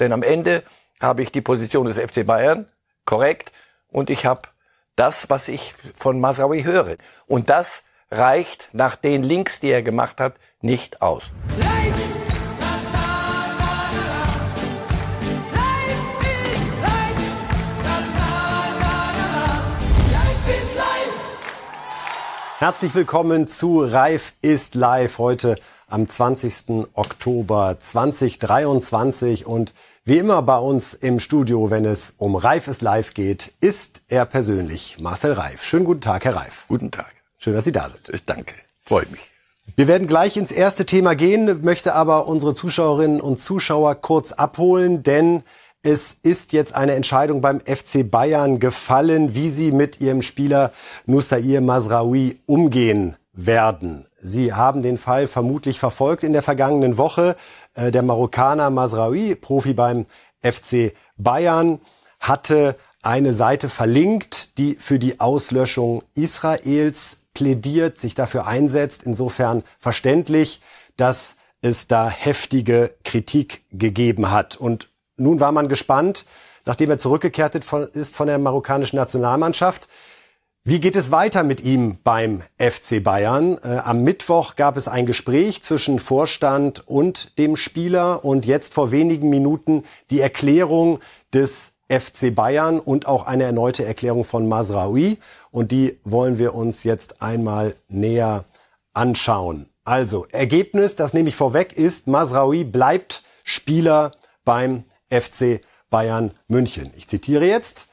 Denn am Ende habe ich die Position des FC Bayern korrekt und ich habe das, was ich von Masraoui höre. Und das reicht nach den Links, die er gemacht hat, nicht aus. Herzlich willkommen zu Reif ist live heute am 20. Oktober 2023. Und wie immer bei uns im Studio, wenn es um Reifes Live geht, ist er persönlich Marcel Reif. Schönen guten Tag, Herr Reif. Guten Tag. Schön, dass Sie da sind. Ich danke. Freut mich. Wir werden gleich ins erste Thema gehen, möchte aber unsere Zuschauerinnen und Zuschauer kurz abholen, denn es ist jetzt eine Entscheidung beim FC Bayern gefallen, wie sie mit ihrem Spieler Nusair Masraoui umgehen werden. Sie haben den Fall vermutlich verfolgt in der vergangenen Woche. Äh, der Marokkaner Masraoui, Profi beim FC Bayern, hatte eine Seite verlinkt, die für die Auslöschung Israels plädiert, sich dafür einsetzt. Insofern verständlich, dass es da heftige Kritik gegeben hat. Und nun war man gespannt, nachdem er zurückgekehrt ist von der marokkanischen Nationalmannschaft, wie geht es weiter mit ihm beim FC Bayern? Äh, am Mittwoch gab es ein Gespräch zwischen Vorstand und dem Spieler und jetzt vor wenigen Minuten die Erklärung des FC Bayern und auch eine erneute Erklärung von Masraoui. Und die wollen wir uns jetzt einmal näher anschauen. Also, Ergebnis, das nehme ich vorweg, ist, Masraoui bleibt Spieler beim FC Bayern München. Ich zitiere jetzt.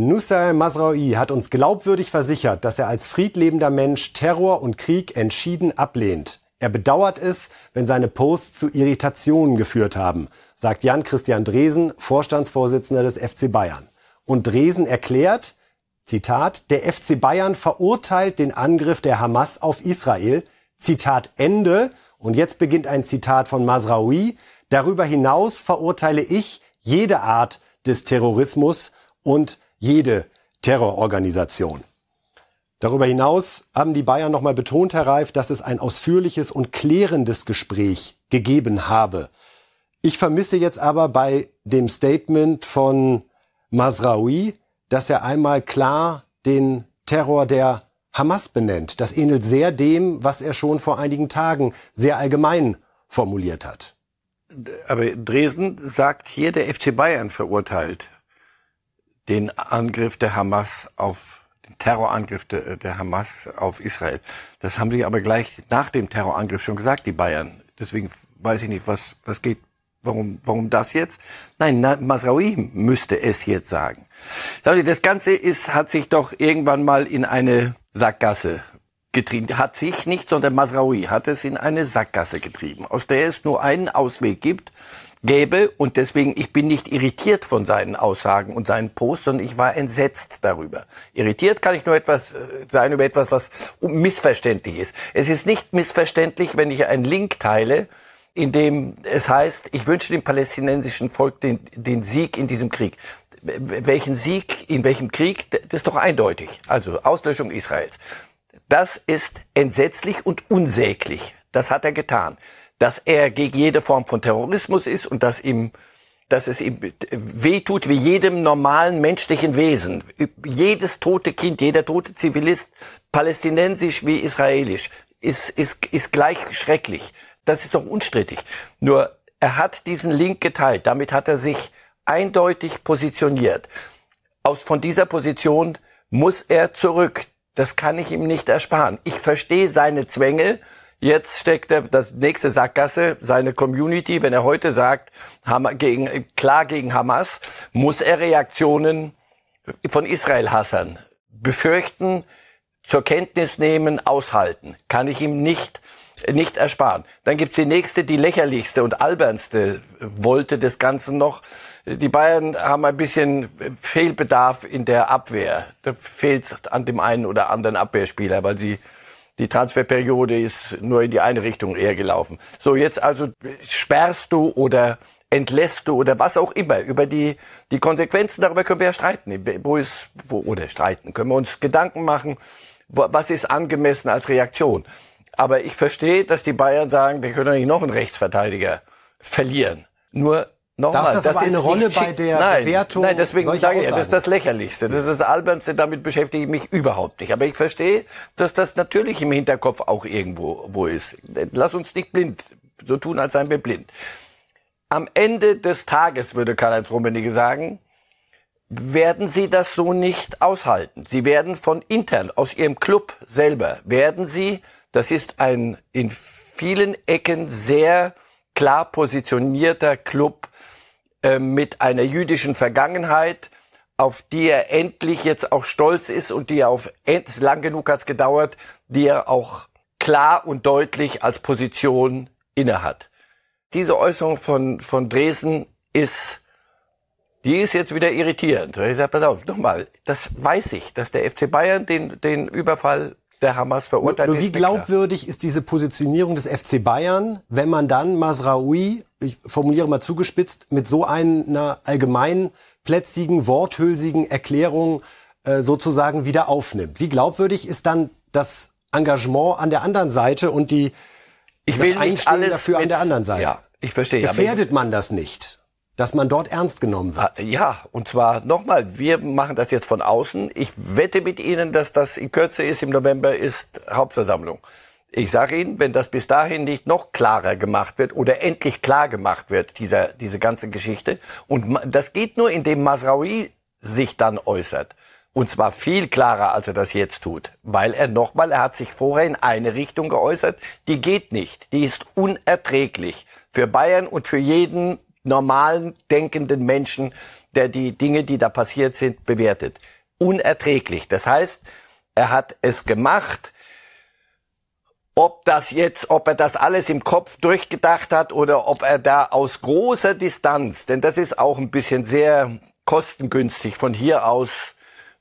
Nusser Masraoui hat uns glaubwürdig versichert, dass er als friedlebender Mensch Terror und Krieg entschieden ablehnt. Er bedauert es, wenn seine Posts zu Irritationen geführt haben, sagt Jan-Christian Dresen, Vorstandsvorsitzender des FC Bayern. Und Dresen erklärt, Zitat, der FC Bayern verurteilt den Angriff der Hamas auf Israel, Zitat Ende, und jetzt beginnt ein Zitat von Masraoui, darüber hinaus verurteile ich jede Art des Terrorismus und jede Terrororganisation. Darüber hinaus haben die Bayern nochmal betont, Herr Reif, dass es ein ausführliches und klärendes Gespräch gegeben habe. Ich vermisse jetzt aber bei dem Statement von Masraoui, dass er einmal klar den Terror der Hamas benennt. Das ähnelt sehr dem, was er schon vor einigen Tagen sehr allgemein formuliert hat. Aber Dresden sagt hier, der FC Bayern verurteilt den Angriff der Hamas auf den Terrorangriff der, äh, der Hamas auf Israel. Das haben sie aber gleich nach dem Terrorangriff schon gesagt, die Bayern. Deswegen weiß ich nicht, was, was geht Warum, warum das jetzt? Nein, Masraoui müsste es jetzt sagen. Das Ganze ist, hat sich doch irgendwann mal in eine Sackgasse getrieben. Hat sich nicht, sondern Masraoui hat es in eine Sackgasse getrieben, aus der es nur einen Ausweg gibt, gäbe und deswegen, ich bin nicht irritiert von seinen Aussagen und seinen Posts, sondern ich war entsetzt darüber. Irritiert kann ich nur etwas äh, sein über etwas, was missverständlich ist. Es ist nicht missverständlich, wenn ich einen Link teile, in dem es heißt, ich wünsche dem palästinensischen Volk den, den Sieg in diesem Krieg welchen Sieg, in welchem Krieg, das ist doch eindeutig. Also Auslöschung Israels. Das ist entsetzlich und unsäglich. Das hat er getan dass er gegen jede Form von Terrorismus ist und dass ihm dass es ihm wehtut wie jedem normalen menschlichen Wesen. Jedes tote Kind, jeder tote Zivilist, palästinensisch wie israelisch, ist, ist, ist gleich schrecklich. Das ist doch unstrittig. Nur er hat diesen Link geteilt. Damit hat er sich eindeutig positioniert. Aus, von dieser Position muss er zurück. Das kann ich ihm nicht ersparen. Ich verstehe seine Zwänge Jetzt steckt er das nächste Sackgasse, seine Community. Wenn er heute sagt, gegen, klar gegen Hamas, muss er Reaktionen von Israel-Hassern befürchten, zur Kenntnis nehmen, aushalten. Kann ich ihm nicht nicht ersparen. Dann gibt's die nächste, die lächerlichste und albernste Wolte des Ganzen noch. Die Bayern haben ein bisschen Fehlbedarf in der Abwehr. Da fehlt's an dem einen oder anderen Abwehrspieler, weil sie die Transferperiode ist nur in die eine Richtung eher gelaufen. So, jetzt also sperrst du oder entlässt du oder was auch immer. Über die, die Konsequenzen, darüber können wir ja streiten. Wo ist, wo, oder streiten, können wir uns Gedanken machen, was ist angemessen als Reaktion. Aber ich verstehe, dass die Bayern sagen, wir können doch nicht noch einen Rechtsverteidiger verlieren. Nur Nochmal, Darf das, das eine Rolle bei der nein, Bewertung Nein, deswegen sage ich, das ist das Lächerlichste, das ist das Albernste, damit beschäftige ich mich überhaupt nicht. Aber ich verstehe, dass das natürlich im Hinterkopf auch irgendwo wo ist. Lass uns nicht blind, so tun, als seien wir blind. Am Ende des Tages, würde Karl-Heinz Rummenigge sagen, werden sie das so nicht aushalten. Sie werden von intern, aus ihrem Club selber, werden sie, das ist ein in vielen Ecken sehr klar positionierter Club, ähm, mit einer jüdischen Vergangenheit, auf die er endlich jetzt auch stolz ist und die er auf, lang genug hat gedauert, die er auch klar und deutlich als Position innehat. Diese Äußerung von, von Dresden ist, die ist jetzt wieder irritierend. Ich sage, pass auf, nochmal, das weiß ich, dass der FC Bayern den, den Überfall der Hamas verurteilt. Nur, wie glaubwürdig ist diese Positionierung des FC Bayern, wenn man dann Masraoui, ich formuliere mal zugespitzt, mit so einer allgemein plätzigen, worthülsigen Erklärung äh, sozusagen wieder aufnimmt? Wie glaubwürdig ist dann das Engagement an der anderen Seite und die ich will das Einstehen dafür mit, an der anderen Seite? Ja, ich verstehe. Gefährdet ich, man das nicht? dass man dort ernst genommen wird. Ah, ja, und zwar nochmal, wir machen das jetzt von außen. Ich wette mit Ihnen, dass das in Kürze ist, im November ist Hauptversammlung. Ich sage Ihnen, wenn das bis dahin nicht noch klarer gemacht wird oder endlich klar gemacht wird, dieser, diese ganze Geschichte, und das geht nur, indem Masraoui sich dann äußert. Und zwar viel klarer, als er das jetzt tut. Weil er nochmal, er hat sich vorher in eine Richtung geäußert, die geht nicht. Die ist unerträglich. Für Bayern und für jeden normalen denkenden Menschen, der die Dinge, die da passiert sind, bewertet. Unerträglich. Das heißt, er hat es gemacht. Ob das jetzt, ob er das alles im Kopf durchgedacht hat oder ob er da aus großer Distanz, denn das ist auch ein bisschen sehr kostengünstig von hier aus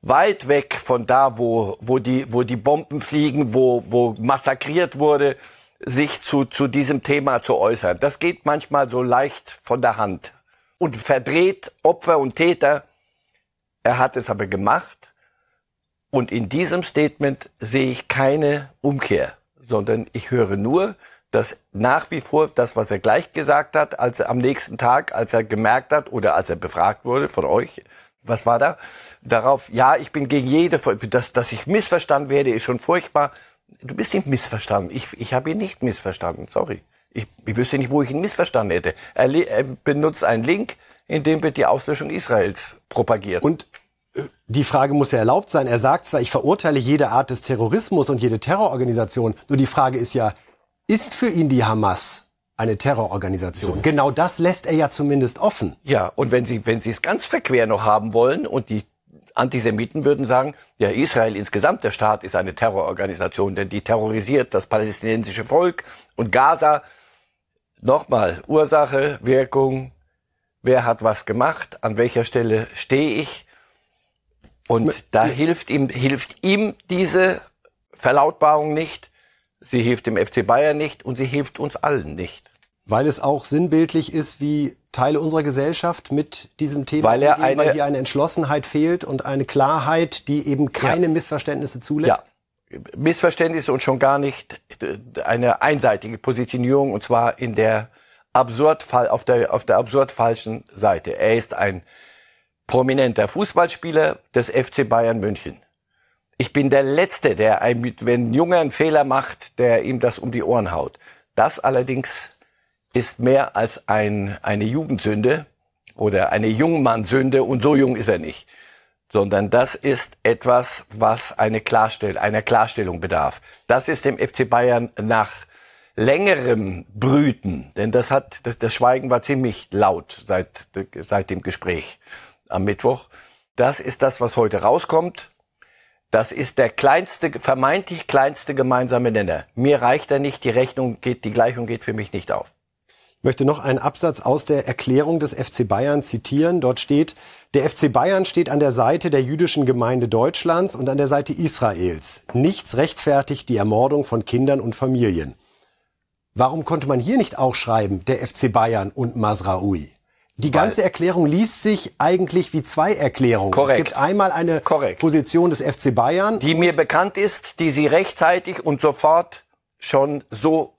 weit weg von da, wo, wo die, wo die Bomben fliegen, wo, wo massakriert wurde, sich zu, zu diesem Thema zu äußern. Das geht manchmal so leicht von der Hand und verdreht Opfer und Täter. Er hat es aber gemacht und in diesem Statement sehe ich keine Umkehr, sondern ich höre nur, dass nach wie vor das, was er gleich gesagt hat, als er am nächsten Tag, als er gemerkt hat oder als er befragt wurde von euch, was war da? Darauf, ja, ich bin gegen jede, dass, dass ich missverstanden werde, ist schon furchtbar. Du bist nicht missverstanden. Ich, ich habe ihn nicht missverstanden. Sorry. Ich, ich wüsste nicht, wo ich ihn missverstanden hätte. Er, er benutzt einen Link, in dem wird die Auslöschung Israels propagiert. Und äh, die Frage muss ja erlaubt sein. Er sagt zwar, ich verurteile jede Art des Terrorismus und jede Terrororganisation. Nur die Frage ist ja, ist für ihn die Hamas eine Terrororganisation? Genau das lässt er ja zumindest offen. Ja, und wenn Sie, wenn Sie es ganz verquer noch haben wollen und die Antisemiten würden sagen, ja, Israel insgesamt, der Staat ist eine Terrororganisation, denn die terrorisiert das palästinensische Volk und Gaza. Nochmal, Ursache, Wirkung, wer hat was gemacht, an welcher Stelle stehe ich. Und da hilft ihm, hilft ihm diese Verlautbarung nicht, sie hilft dem FC Bayern nicht und sie hilft uns allen nicht. Weil es auch sinnbildlich ist, wie Teile unserer Gesellschaft mit diesem Thema, weil, er eine, weil hier eine Entschlossenheit fehlt und eine Klarheit, die eben keine ja. Missverständnisse zulässt? Ja. Missverständnisse und schon gar nicht eine einseitige Positionierung und zwar in der absurd auf der auf der absurd falschen Seite. Er ist ein prominenter Fußballspieler des FC Bayern München. Ich bin der Letzte, der, ein, wenn ein Junge einen Fehler macht, der ihm das um die Ohren haut. Das allerdings ist mehr als ein, eine Jugendsünde oder eine Jungmannsünde und so jung ist er nicht, sondern das ist etwas, was eine Klarstell einer Klarstellung bedarf. Das ist dem FC Bayern nach längerem Brüten, denn das hat das, das Schweigen war ziemlich laut seit seit dem Gespräch am Mittwoch. Das ist das, was heute rauskommt. Das ist der kleinste, vermeintlich kleinste gemeinsame Nenner. Mir reicht er nicht, die Rechnung geht, die Gleichung geht für mich nicht auf. Ich möchte noch einen Absatz aus der Erklärung des FC Bayern zitieren. Dort steht, der FC Bayern steht an der Seite der jüdischen Gemeinde Deutschlands und an der Seite Israels. Nichts rechtfertigt die Ermordung von Kindern und Familien. Warum konnte man hier nicht auch schreiben, der FC Bayern und Masraoui? Die ganze Weil Erklärung liest sich eigentlich wie zwei Erklärungen. Korrekt. Es gibt einmal eine korrekt. Position des FC Bayern. Die mir bekannt ist, die sie rechtzeitig und sofort schon so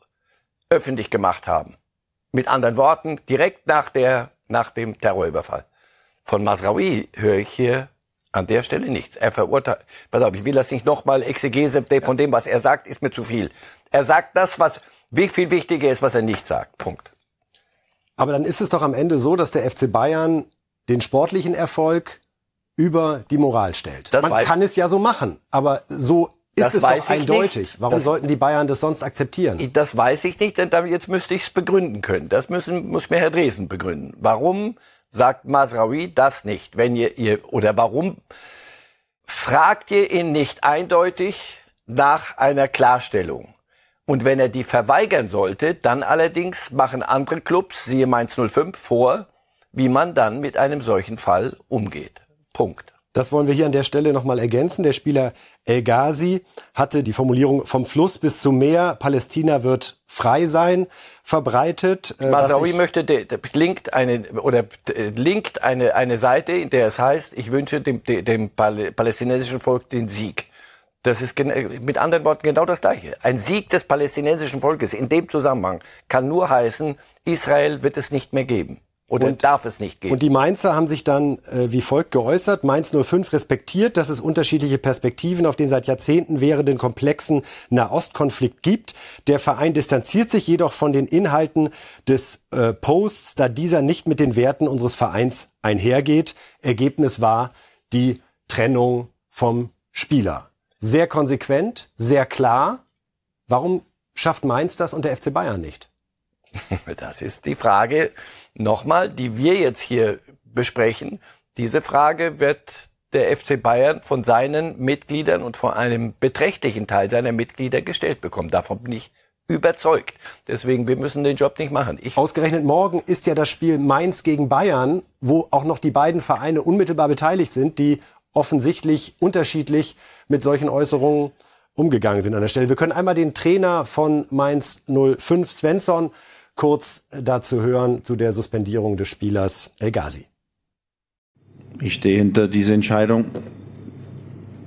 öffentlich gemacht haben. Mit anderen Worten, direkt nach, der, nach dem Terrorüberfall. Von Masraoui höre ich hier an der Stelle nichts. Er verurteilt, pass auf, ich will das nicht nochmal Exegese von dem, was er sagt, ist mir zu viel. Er sagt das, was viel wichtiger ist, was er nicht sagt. Punkt. Aber dann ist es doch am Ende so, dass der FC Bayern den sportlichen Erfolg über die Moral stellt. Das Man kann es ja so machen, aber so das ist weiß doch eindeutig. Nicht. Warum das, sollten die Bayern das sonst akzeptieren? Das weiß ich nicht, denn damit jetzt müsste ich es begründen können. Das müssen, muss mir Herr Dresen begründen. Warum sagt Masraoui das nicht? Wenn ihr, ihr, oder warum fragt ihr ihn nicht eindeutig nach einer Klarstellung? Und wenn er die verweigern sollte, dann allerdings machen andere Clubs, siehe Mainz 05, vor, wie man dann mit einem solchen Fall umgeht. Punkt. Das wollen wir hier an der Stelle nochmal ergänzen. Der Spieler El Ghazi hatte die Formulierung vom Fluss bis zum Meer, Palästina wird frei sein, verbreitet. Äh, Masraoui möchte, de, de, linkt eine, oder de, äh, linkt eine, eine Seite, in der es heißt, ich wünsche dem, dem palästinensischen Volk den Sieg. Das ist mit anderen Worten genau das Gleiche. Ein Sieg des palästinensischen Volkes in dem Zusammenhang kann nur heißen, Israel wird es nicht mehr geben. Oder und, darf es nicht geben. Und die Mainzer haben sich dann äh, wie folgt geäußert. Mainz 05 respektiert, dass es unterschiedliche Perspektiven auf den seit Jahrzehnten währenden komplexen Nahostkonflikt gibt. Der Verein distanziert sich jedoch von den Inhalten des äh, Posts, da dieser nicht mit den Werten unseres Vereins einhergeht. Ergebnis war die Trennung vom Spieler. Sehr konsequent, sehr klar. Warum schafft Mainz das und der FC Bayern nicht? Das ist die Frage, nochmal, die wir jetzt hier besprechen, diese Frage wird der FC Bayern von seinen Mitgliedern und von einem beträchtlichen Teil seiner Mitglieder gestellt bekommen. Davon bin ich überzeugt. Deswegen, wir müssen den Job nicht machen. Ich Ausgerechnet morgen ist ja das Spiel Mainz gegen Bayern, wo auch noch die beiden Vereine unmittelbar beteiligt sind, die offensichtlich unterschiedlich mit solchen Äußerungen umgegangen sind an der Stelle. Wir können einmal den Trainer von Mainz 05, Svensson, kurz dazu hören, zu der Suspendierung des Spielers El Ghazi. Ich stehe hinter diese Entscheidung.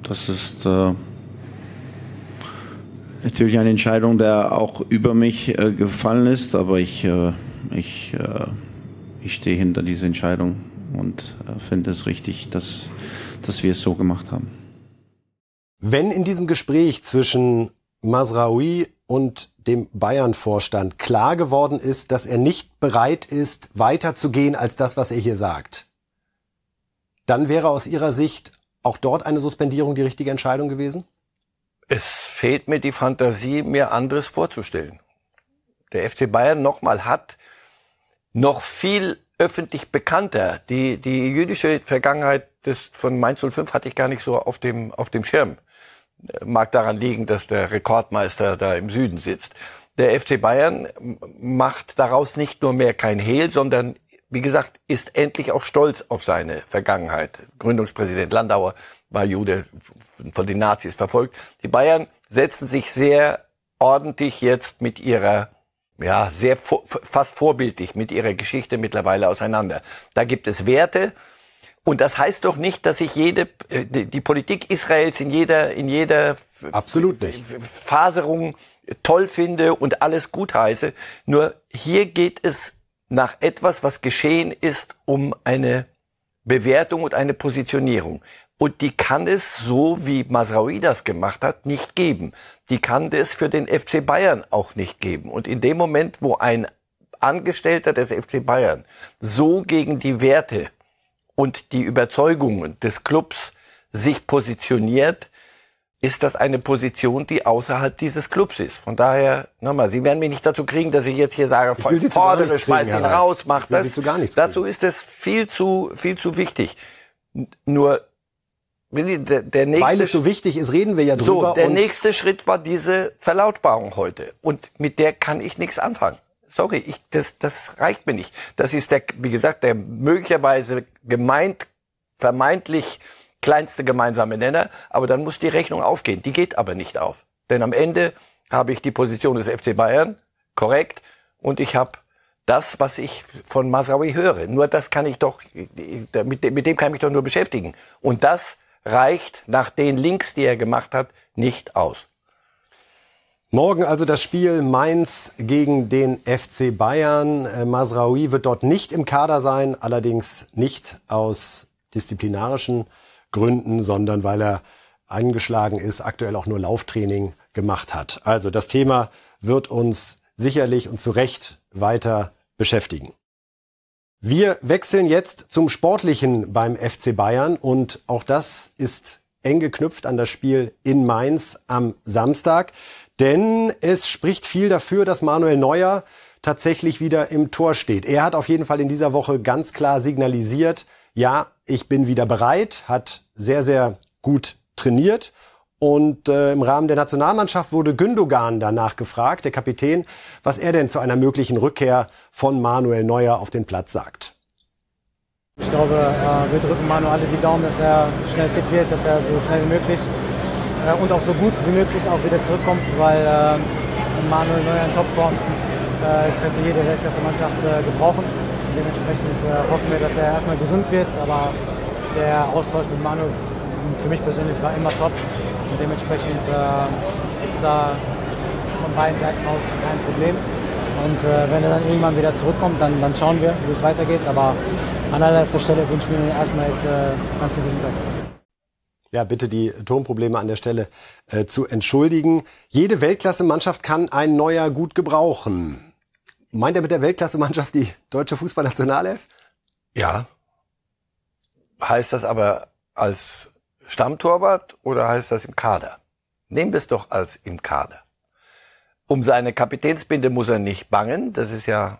Das ist äh, natürlich eine Entscheidung, der auch über mich äh, gefallen ist, aber ich, äh, ich, äh, ich stehe hinter diese Entscheidung und äh, finde es richtig, dass, dass wir es so gemacht haben. Wenn in diesem Gespräch zwischen Masraoui und dem Bayern-Vorstand klar geworden ist, dass er nicht bereit ist, weiterzugehen als das, was er hier sagt, dann wäre aus Ihrer Sicht auch dort eine Suspendierung die richtige Entscheidung gewesen? Es fehlt mir die Fantasie, mir anderes vorzustellen. Der FC Bayern nochmal hat noch viel öffentlich bekannter. Die, die jüdische Vergangenheit des, von Mainz 05 hatte ich gar nicht so auf dem, auf dem Schirm mag daran liegen, dass der Rekordmeister da im Süden sitzt. Der FC Bayern macht daraus nicht nur mehr kein Hehl, sondern wie gesagt, ist endlich auch stolz auf seine Vergangenheit. Gründungspräsident Landauer war Jude, von den Nazis verfolgt. Die Bayern setzen sich sehr ordentlich jetzt mit ihrer, ja, sehr fast vorbildlich mit ihrer Geschichte mittlerweile auseinander. Da gibt es Werte, und das heißt doch nicht, dass sich jede äh, die Politik Israels in jeder in jeder absolut nicht Faserung toll finde und alles gutheiße. Nur hier geht es nach etwas, was geschehen ist, um eine Bewertung und eine Positionierung. Und die kann es, so wie Masraoui das gemacht hat, nicht geben. Die kann es für den FC Bayern auch nicht geben. Und in dem Moment, wo ein Angestellter des FC Bayern so gegen die Werte und die Überzeugungen des Clubs sich positioniert, ist das eine Position, die außerhalb dieses Clubs ist. Von daher, nochmal, Sie werden mich nicht dazu kriegen, dass ich jetzt hier sage, ich fordere, schmeiß kriegen, ihn raus, mach das. dazu ist es viel zu, viel zu wichtig. Nur, der, der nächste Weil es so wichtig ist, reden wir ja drüber. So, der nächste Schritt war diese Verlautbarung heute. Und mit der kann ich nichts anfangen sorry, ich, das, das reicht mir nicht. Das ist der, wie gesagt, der möglicherweise gemeint, vermeintlich kleinste gemeinsame Nenner. Aber dann muss die Rechnung aufgehen. Die geht aber nicht auf. Denn am Ende habe ich die Position des FC Bayern, korrekt, und ich habe das, was ich von Masraoui höre. Nur das kann ich doch, mit dem, mit dem kann ich mich doch nur beschäftigen. Und das reicht nach den Links, die er gemacht hat, nicht aus. Morgen also das Spiel Mainz gegen den FC Bayern. Äh, Masraoui wird dort nicht im Kader sein, allerdings nicht aus disziplinarischen Gründen, sondern weil er angeschlagen ist, aktuell auch nur Lauftraining gemacht hat. Also das Thema wird uns sicherlich und zu Recht weiter beschäftigen. Wir wechseln jetzt zum Sportlichen beim FC Bayern und auch das ist eng geknüpft an das Spiel in Mainz am Samstag. Denn es spricht viel dafür, dass Manuel Neuer tatsächlich wieder im Tor steht. Er hat auf jeden Fall in dieser Woche ganz klar signalisiert, ja, ich bin wieder bereit, hat sehr, sehr gut trainiert. Und äh, im Rahmen der Nationalmannschaft wurde Gündogan danach gefragt, der Kapitän, was er denn zu einer möglichen Rückkehr von Manuel Neuer auf den Platz sagt. Ich glaube, äh, wir drücken Manuel alle die Daumen, dass er schnell fit wird, dass er so schnell wie möglich äh, und auch so gut wie möglich auch wieder zurückkommt, weil äh, Manuel Neuer in Topform äh, könnte jede Weltklasse-Mannschaft äh, gebrauchen. Dementsprechend äh, hoffen wir, dass er erstmal gesund wird, aber der Austausch mit Manuel für mich persönlich war immer top und dementsprechend äh, gibt es da von beiden Seiten aus kein Problem. Und äh, wenn er dann irgendwann wieder zurückkommt, dann, dann schauen wir, wie es weitergeht. Aber an allererster Stelle wünschen wir ihm erstmal jetzt ganz viel Gesundheit ja, bitte die Tonprobleme an der Stelle äh, zu entschuldigen. Jede Weltklasse-Mannschaft kann ein neuer gut gebrauchen. Meint er mit der Weltklasse-Mannschaft die deutsche Fußballnationalelf? Ja. Heißt das aber als Stammtorwart oder heißt das im Kader? Nehmen wir es doch als im Kader. Um seine Kapitänsbinde muss er nicht bangen. Das ist ja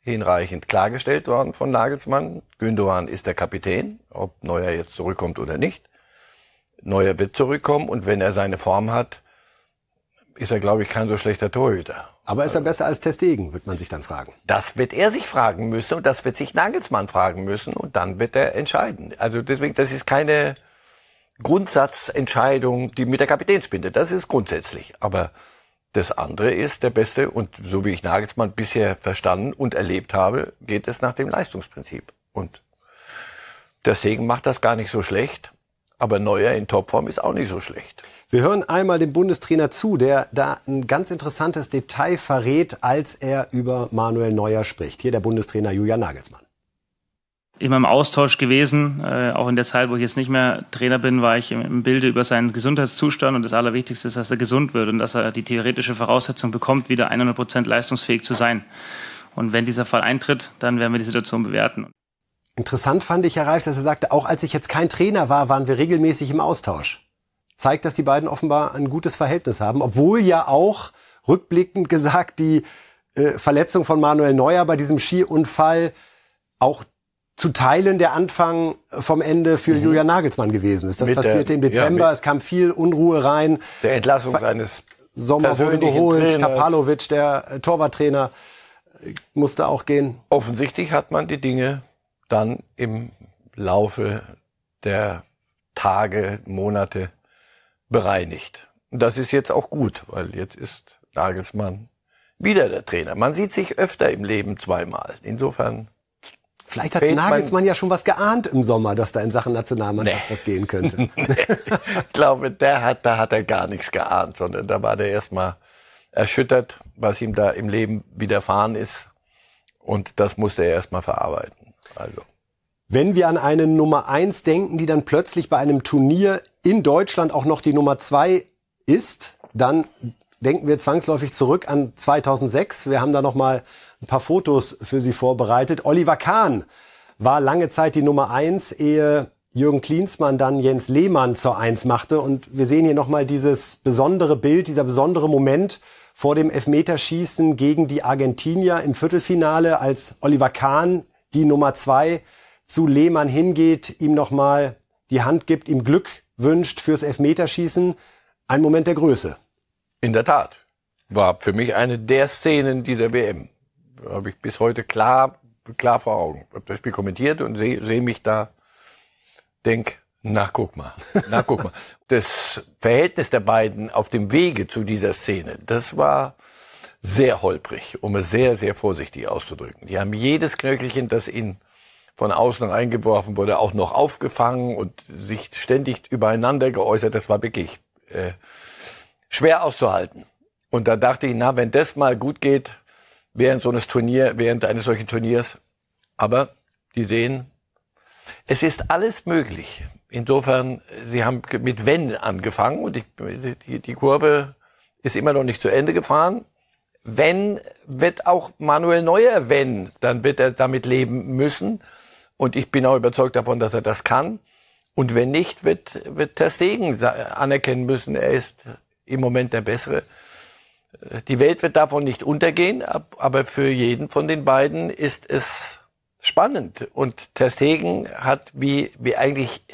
hinreichend klargestellt worden von Nagelsmann. Gündogan ist der Kapitän, ob Neuer jetzt zurückkommt oder nicht. Neuer wird zurückkommen und wenn er seine Form hat, ist er, glaube ich, kein so schlechter Torhüter. Aber ist er besser als Testegen, wird man sich dann fragen. Das wird er sich fragen müssen und das wird sich Nagelsmann fragen müssen und dann wird er entscheiden. Also deswegen, das ist keine Grundsatzentscheidung, die mit der Kapitänsbinde, das ist grundsätzlich. Aber das andere ist der beste und so wie ich Nagelsmann bisher verstanden und erlebt habe, geht es nach dem Leistungsprinzip. Und deswegen macht das gar nicht so schlecht. Aber Neuer in Topform ist auch nicht so schlecht. Wir hören einmal dem Bundestrainer zu, der da ein ganz interessantes Detail verrät, als er über Manuel Neuer spricht. Hier der Bundestrainer Julian Nagelsmann immer im Austausch gewesen. Äh, auch in der Zeit, wo ich jetzt nicht mehr Trainer bin, war ich im, im Bilde über seinen Gesundheitszustand. Und das Allerwichtigste ist, dass er gesund wird und dass er die theoretische Voraussetzung bekommt, wieder 100 Prozent leistungsfähig zu sein. Und wenn dieser Fall eintritt, dann werden wir die Situation bewerten. Interessant fand ich, Herr Reif, dass er sagte, auch als ich jetzt kein Trainer war, waren wir regelmäßig im Austausch. Zeigt, dass die beiden offenbar ein gutes Verhältnis haben, obwohl ja auch rückblickend gesagt die äh, Verletzung von Manuel Neuer bei diesem Skiunfall auch zu Teilen der Anfang vom Ende für mhm. Julian Nagelsmann gewesen ist. Das mit passierte der, im Dezember, ja, es kam viel Unruhe rein. Der Entlassung Ver seines Sommer wurde geholt, Kapalovic, der äh, Torwarttrainer, musste auch gehen. Offensichtlich hat man die Dinge dann im Laufe der Tage, Monate bereinigt. Das ist jetzt auch gut, weil jetzt ist Nagelsmann wieder der Trainer. Man sieht sich öfter im Leben zweimal. Insofern. Vielleicht hat Nagelsmann ja schon was geahnt im Sommer, dass da in Sachen Nationalmannschaft nee. was gehen könnte. nee. Ich glaube, der hat, da hat er gar nichts geahnt, sondern da war der erstmal erschüttert, was ihm da im Leben widerfahren ist. Und das musste er erstmal verarbeiten. Also. Wenn wir an eine Nummer 1 denken, die dann plötzlich bei einem Turnier in Deutschland auch noch die Nummer 2 ist, dann denken wir zwangsläufig zurück an 2006. Wir haben da noch mal ein paar Fotos für Sie vorbereitet. Oliver Kahn war lange Zeit die Nummer 1, ehe Jürgen Klinsmann dann Jens Lehmann zur 1 machte. Und wir sehen hier noch mal dieses besondere Bild, dieser besondere Moment vor dem Elfmeterschießen gegen die Argentinier im Viertelfinale, als Oliver Kahn die Nummer zwei zu Lehmann hingeht, ihm nochmal die Hand gibt, ihm Glück wünscht fürs Elfmeterschießen. Ein Moment der Größe. In der Tat. War für mich eine der Szenen dieser WM. Habe ich bis heute klar, klar vor Augen. Habe das Spiel kommentiert und sehe seh mich da, denk, na guck mal, na guck mal. Das Verhältnis der beiden auf dem Wege zu dieser Szene, das war sehr holprig, um es sehr, sehr vorsichtig auszudrücken. Die haben jedes Knöchelchen, das ihnen von außen reingeworfen wurde, auch noch aufgefangen und sich ständig übereinander geäußert. Das war wirklich äh, schwer auszuhalten. Und da dachte ich, na, wenn das mal gut geht, während so eines Turnier, während eines solchen Turniers. Aber die sehen, es ist alles möglich. Insofern, sie haben mit Wenn angefangen und ich, die, die Kurve ist immer noch nicht zu Ende gefahren wenn, wird auch Manuel Neuer, wenn, dann wird er damit leben müssen. Und ich bin auch überzeugt davon, dass er das kann. Und wenn nicht, wird, wird Ter Stegen anerkennen müssen, er ist im Moment der Bessere. Die Welt wird davon nicht untergehen, aber für jeden von den beiden ist es spannend. Und Ter Stegen hat, wie, wie eigentlich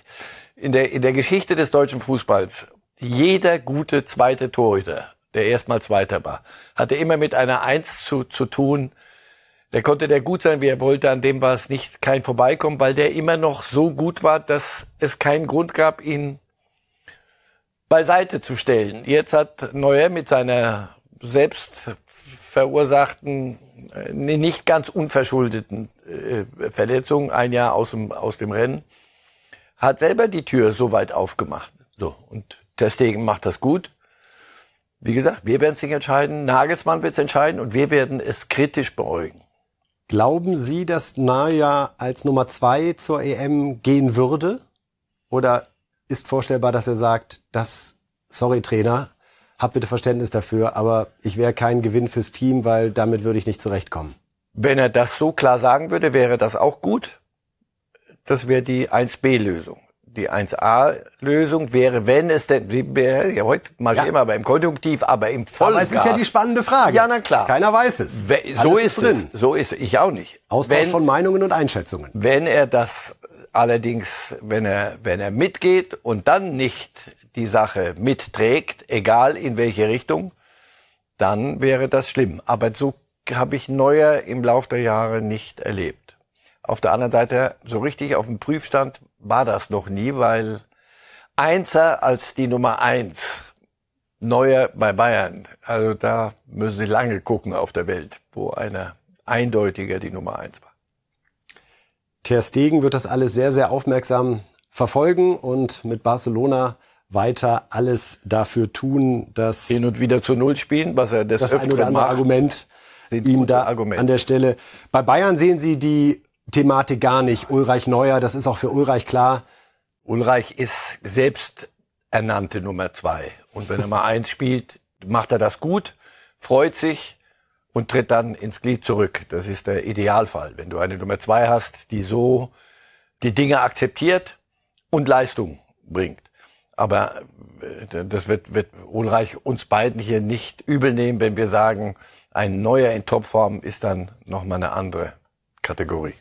in der, in der Geschichte des deutschen Fußballs, jeder gute zweite Torhüter der erstmals Zweiter war. Hatte immer mit einer Eins zu, zu tun. Der konnte der gut sein, wie er wollte, an dem war es nicht kein Vorbeikommen, weil der immer noch so gut war, dass es keinen Grund gab, ihn beiseite zu stellen. Jetzt hat Neuer mit seiner selbst verursachten, äh, nicht ganz unverschuldeten äh, Verletzung, ein Jahr aus dem, aus dem Rennen, hat selber die Tür so weit aufgemacht. So. Und deswegen macht das gut. Wie gesagt, wir werden es nicht entscheiden, Nagelsmann wird es entscheiden und wir werden es kritisch beäugen. Glauben Sie, dass Naja als Nummer zwei zur EM gehen würde? Oder ist vorstellbar, dass er sagt, das, sorry Trainer, hab bitte Verständnis dafür, aber ich wäre kein Gewinn fürs Team, weil damit würde ich nicht zurechtkommen. Wenn er das so klar sagen würde, wäre das auch gut. Das wäre die 1b-Lösung die 1a-Lösung wäre, wenn es denn, ja, heute marschieren ja. immer aber im Konjunktiv, aber im Vollgas. Aber es ist ja die spannende Frage. Ja, na klar. Keiner weiß es. We Alles so ist drin. Es. So ist es. Ich auch nicht. Austausch wenn, von Meinungen und Einschätzungen. Wenn er das allerdings, wenn er, wenn er mitgeht und dann nicht die Sache mitträgt, egal in welche Richtung, dann wäre das schlimm. Aber so habe ich neuer im Lauf der Jahre nicht erlebt. Auf der anderen Seite, so richtig auf dem Prüfstand war das noch nie, weil Einser als die Nummer eins. Neuer bei Bayern. Also da müssen Sie lange gucken auf der Welt, wo einer eindeutiger die Nummer eins war. Ter Stegen wird das alles sehr, sehr aufmerksam verfolgen und mit Barcelona weiter alles dafür tun, dass hin und wieder zu Null spielen, was er das, das ein oder andere macht, Argument ihm da Argument. an der Stelle. Bei Bayern sehen Sie die Thematik gar nicht. Ulreich Neuer, das ist auch für Ulreich klar. Ulreich ist selbst ernannte Nummer zwei. Und wenn er mal eins spielt, macht er das gut, freut sich und tritt dann ins Glied zurück. Das ist der Idealfall. Wenn du eine Nummer zwei hast, die so die Dinge akzeptiert und Leistung bringt. Aber äh, das wird, wird Ulreich uns beiden hier nicht übel nehmen, wenn wir sagen, ein neuer in Topform ist dann nochmal eine andere Kategorie.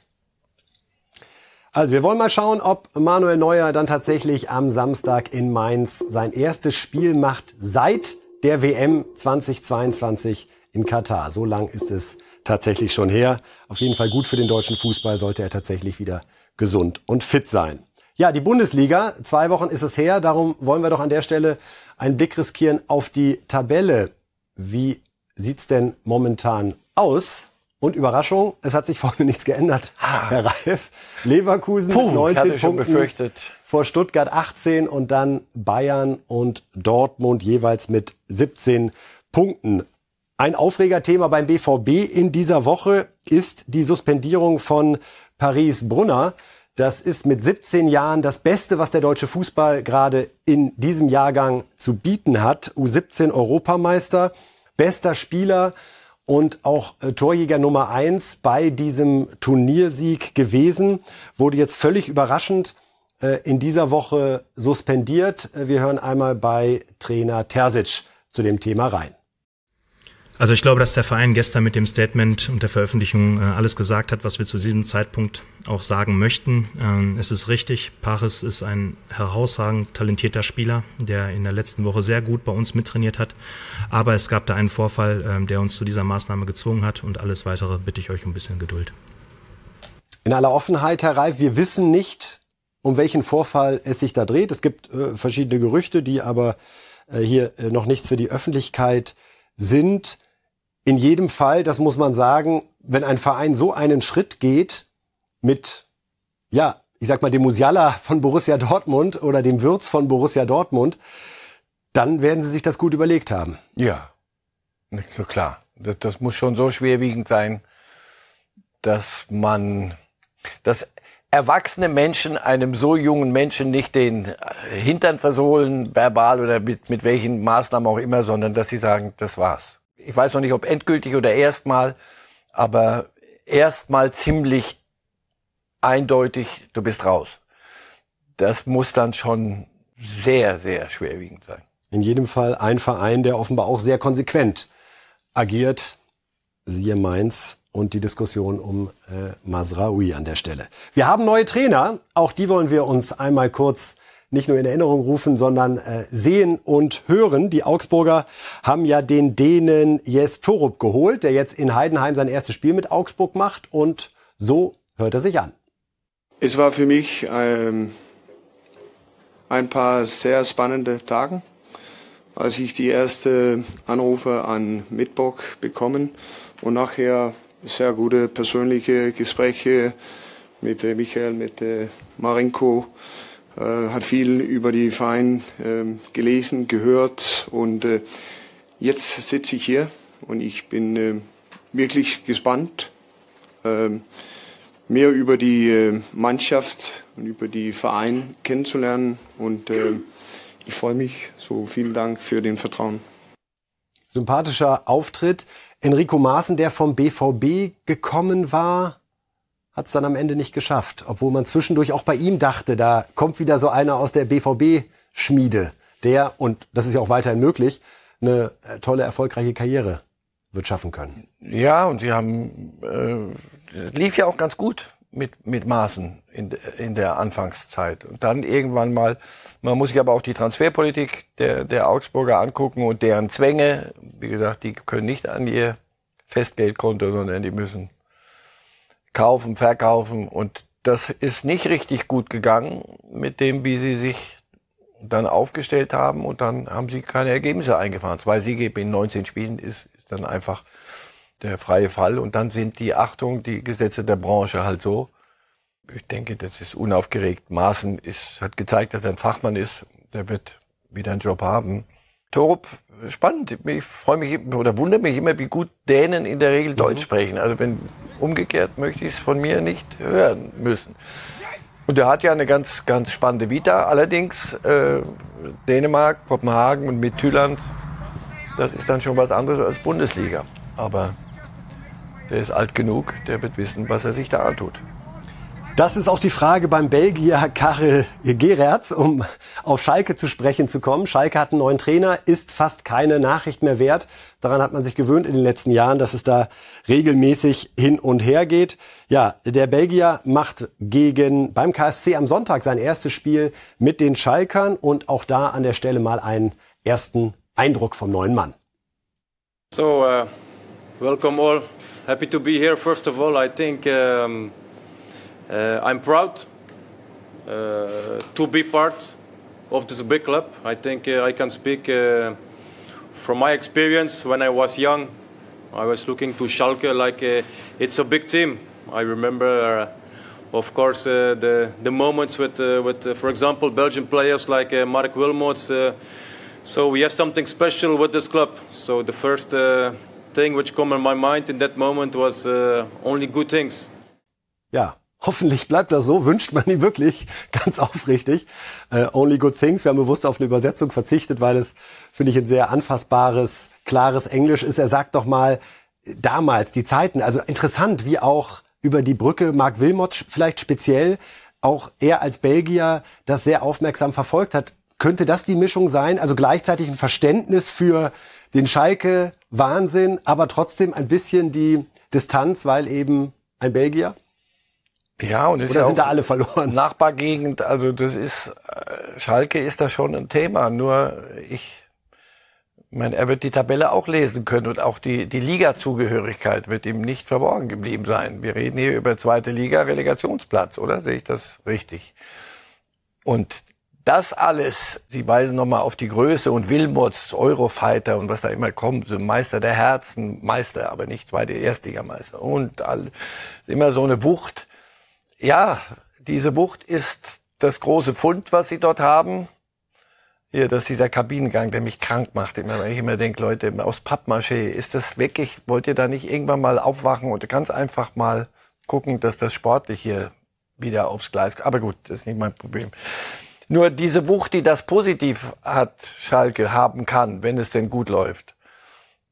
Also wir wollen mal schauen, ob Manuel Neuer dann tatsächlich am Samstag in Mainz sein erstes Spiel macht seit der WM 2022 in Katar. So lang ist es tatsächlich schon her. Auf jeden Fall gut für den deutschen Fußball, sollte er tatsächlich wieder gesund und fit sein. Ja, die Bundesliga, zwei Wochen ist es her, darum wollen wir doch an der Stelle einen Blick riskieren auf die Tabelle. Wie sieht's denn momentan aus? Und Überraschung, es hat sich vorne nichts geändert, ah. Herr Ralf. Leverkusen Puh, 19 Punkten vor Stuttgart 18 und dann Bayern und Dortmund jeweils mit 17 Punkten. Ein Aufregerthema beim BVB in dieser Woche ist die Suspendierung von Paris Brunner. Das ist mit 17 Jahren das Beste, was der deutsche Fußball gerade in diesem Jahrgang zu bieten hat. U17 Europameister, bester Spieler und auch äh, Torjäger Nummer eins bei diesem Turniersieg gewesen, wurde jetzt völlig überraschend äh, in dieser Woche suspendiert. Äh, wir hören einmal bei Trainer Terzic zu dem Thema rein. Also ich glaube, dass der Verein gestern mit dem Statement und der Veröffentlichung äh, alles gesagt hat, was wir zu diesem Zeitpunkt auch sagen möchten. Ähm, es ist richtig, Paris ist ein herausragend talentierter Spieler, der in der letzten Woche sehr gut bei uns mittrainiert hat. Aber es gab da einen Vorfall, ähm, der uns zu dieser Maßnahme gezwungen hat und alles weitere bitte ich euch um ein bisschen Geduld. In aller Offenheit, Herr Reif, wir wissen nicht, um welchen Vorfall es sich da dreht. Es gibt äh, verschiedene Gerüchte, die aber äh, hier noch nichts für die Öffentlichkeit sind in jedem Fall, das muss man sagen, wenn ein Verein so einen Schritt geht mit, ja, ich sag mal, dem Musiala von Borussia Dortmund oder dem Würz von Borussia Dortmund, dann werden sie sich das gut überlegt haben. Ja, nicht so klar. Das, das muss schon so schwerwiegend sein, dass man, dass erwachsene Menschen einem so jungen Menschen nicht den Hintern versohlen, verbal oder mit, mit welchen Maßnahmen auch immer, sondern dass sie sagen, das war's ich weiß noch nicht, ob endgültig oder erstmal, aber erstmal ziemlich eindeutig, du bist raus. Das muss dann schon sehr, sehr schwerwiegend sein. In jedem Fall ein Verein, der offenbar auch sehr konsequent agiert. Siehe Mainz und die Diskussion um äh, Masraoui an der Stelle. Wir haben neue Trainer, auch die wollen wir uns einmal kurz nicht nur in Erinnerung rufen, sondern äh, sehen und hören. Die Augsburger haben ja den Dänen Jes Torup geholt, der jetzt in Heidenheim sein erstes Spiel mit Augsburg macht und so hört er sich an. Es war für mich ähm, ein paar sehr spannende Tage. Als ich die erste Anrufe an Mitbock bekommen und nachher sehr gute persönliche Gespräche mit äh, Michael, mit äh, Marinko, äh, hat viel über die Verein ähm, gelesen, gehört und äh, jetzt sitze ich hier und ich bin äh, wirklich gespannt, ähm, mehr über die Mannschaft und über die Verein kennenzulernen und ich freue mich. So vielen Dank für den Vertrauen. Sympathischer Auftritt. Enrico Maaßen, der vom BVB gekommen war, hat es dann am Ende nicht geschafft, obwohl man zwischendurch auch bei ihm dachte, da kommt wieder so einer aus der BVB-Schmiede, der, und das ist ja auch weiterhin möglich, eine äh, tolle, erfolgreiche Karriere wird schaffen können. Ja, und sie haben, äh, lief ja auch ganz gut mit, mit Maßen in, in der Anfangszeit. Und dann irgendwann mal, man muss sich aber auch die Transferpolitik der, der Augsburger angucken und deren Zwänge. Wie gesagt, die können nicht an ihr Festgeldkonto, sondern die müssen kaufen, verkaufen und das ist nicht richtig gut gegangen mit dem, wie sie sich dann aufgestellt haben und dann haben sie keine Ergebnisse eingefahren. Zwei Siege in 19 Spielen ist, ist dann einfach der freie Fall und dann sind die Achtung, die Gesetze der Branche halt so. Ich denke, das ist unaufgeregt. Maaßen ist, hat gezeigt, dass er ein Fachmann ist. Der wird wieder einen Job haben. Torup spannend. Ich freue mich oder wundere mich immer, wie gut Dänen in der Regel mhm. Deutsch mhm. sprechen. Also wenn umgekehrt möchte ich es von mir nicht hören müssen. Und er hat ja eine ganz, ganz spannende Vita. Allerdings äh, Dänemark, Kopenhagen und Midtjylland, das ist dann schon was anderes als Bundesliga. Aber der ist alt genug, der wird wissen, was er sich da antut. Das ist auch die Frage beim Belgier Karel Gerertz, um auf Schalke zu sprechen zu kommen. Schalke hat einen neuen Trainer, ist fast keine Nachricht mehr wert. Daran hat man sich gewöhnt in den letzten Jahren, dass es da regelmäßig hin und her geht. Ja, der Belgier macht gegen beim KSC am Sonntag sein erstes Spiel mit den Schalkern und auch da an der Stelle mal einen ersten Eindruck vom neuen Mann. So, uh, welcome all. Happy to be here. First of all, I think um Uh, I'm proud uh, to be part of this big club. I think uh, I can speak from my experience when I was young. I was looking to Schalke like it's a big team. I remember of course, uh, the the moments with, uh, with uh, for example, Belgian players like Mark Wilmots. so we have something special with this club. So the first thing which came in my mind in that moment was only good things. Yeah, Hoffentlich bleibt das so, wünscht man ihm wirklich, ganz aufrichtig. Äh, Only Good Things, wir haben bewusst auf eine Übersetzung verzichtet, weil es, finde ich, ein sehr anfassbares, klares Englisch ist. Er sagt doch mal, äh, damals, die Zeiten, also interessant, wie auch über die Brücke Mark Wilmot vielleicht speziell, auch er als Belgier das sehr aufmerksam verfolgt hat. Könnte das die Mischung sein? Also gleichzeitig ein Verständnis für den Schalke Wahnsinn, aber trotzdem ein bisschen die Distanz, weil eben ein Belgier? Ja, und Oder ja sind da alle verloren? Nachbargegend, also das ist, äh, Schalke ist da schon ein Thema. Nur ich, mein, er wird die Tabelle auch lesen können und auch die, die Liga-Zugehörigkeit wird ihm nicht verborgen geblieben sein. Wir reden hier über zweite Liga, Relegationsplatz, oder? Sehe ich das richtig? Und das alles, Sie weisen nochmal auf die Größe und Wilmots, Eurofighter und was da immer kommt, so Meister der Herzen, Meister, aber nicht zweite Erstligameister und all, immer so eine Wucht ja, diese Bucht ist das große Fund, was sie dort haben. Hier, das ist dieser Kabinengang, der mich krank macht. Ich, meine, ich immer denke, Leute, aus Pappmaché, ist das wirklich, wollt ihr da nicht irgendwann mal aufwachen und ganz einfach mal gucken, dass das sportlich hier wieder aufs Gleis kommt. Aber gut, das ist nicht mein Problem. Nur diese Wucht, die das positiv hat, Schalke haben kann, wenn es denn gut läuft,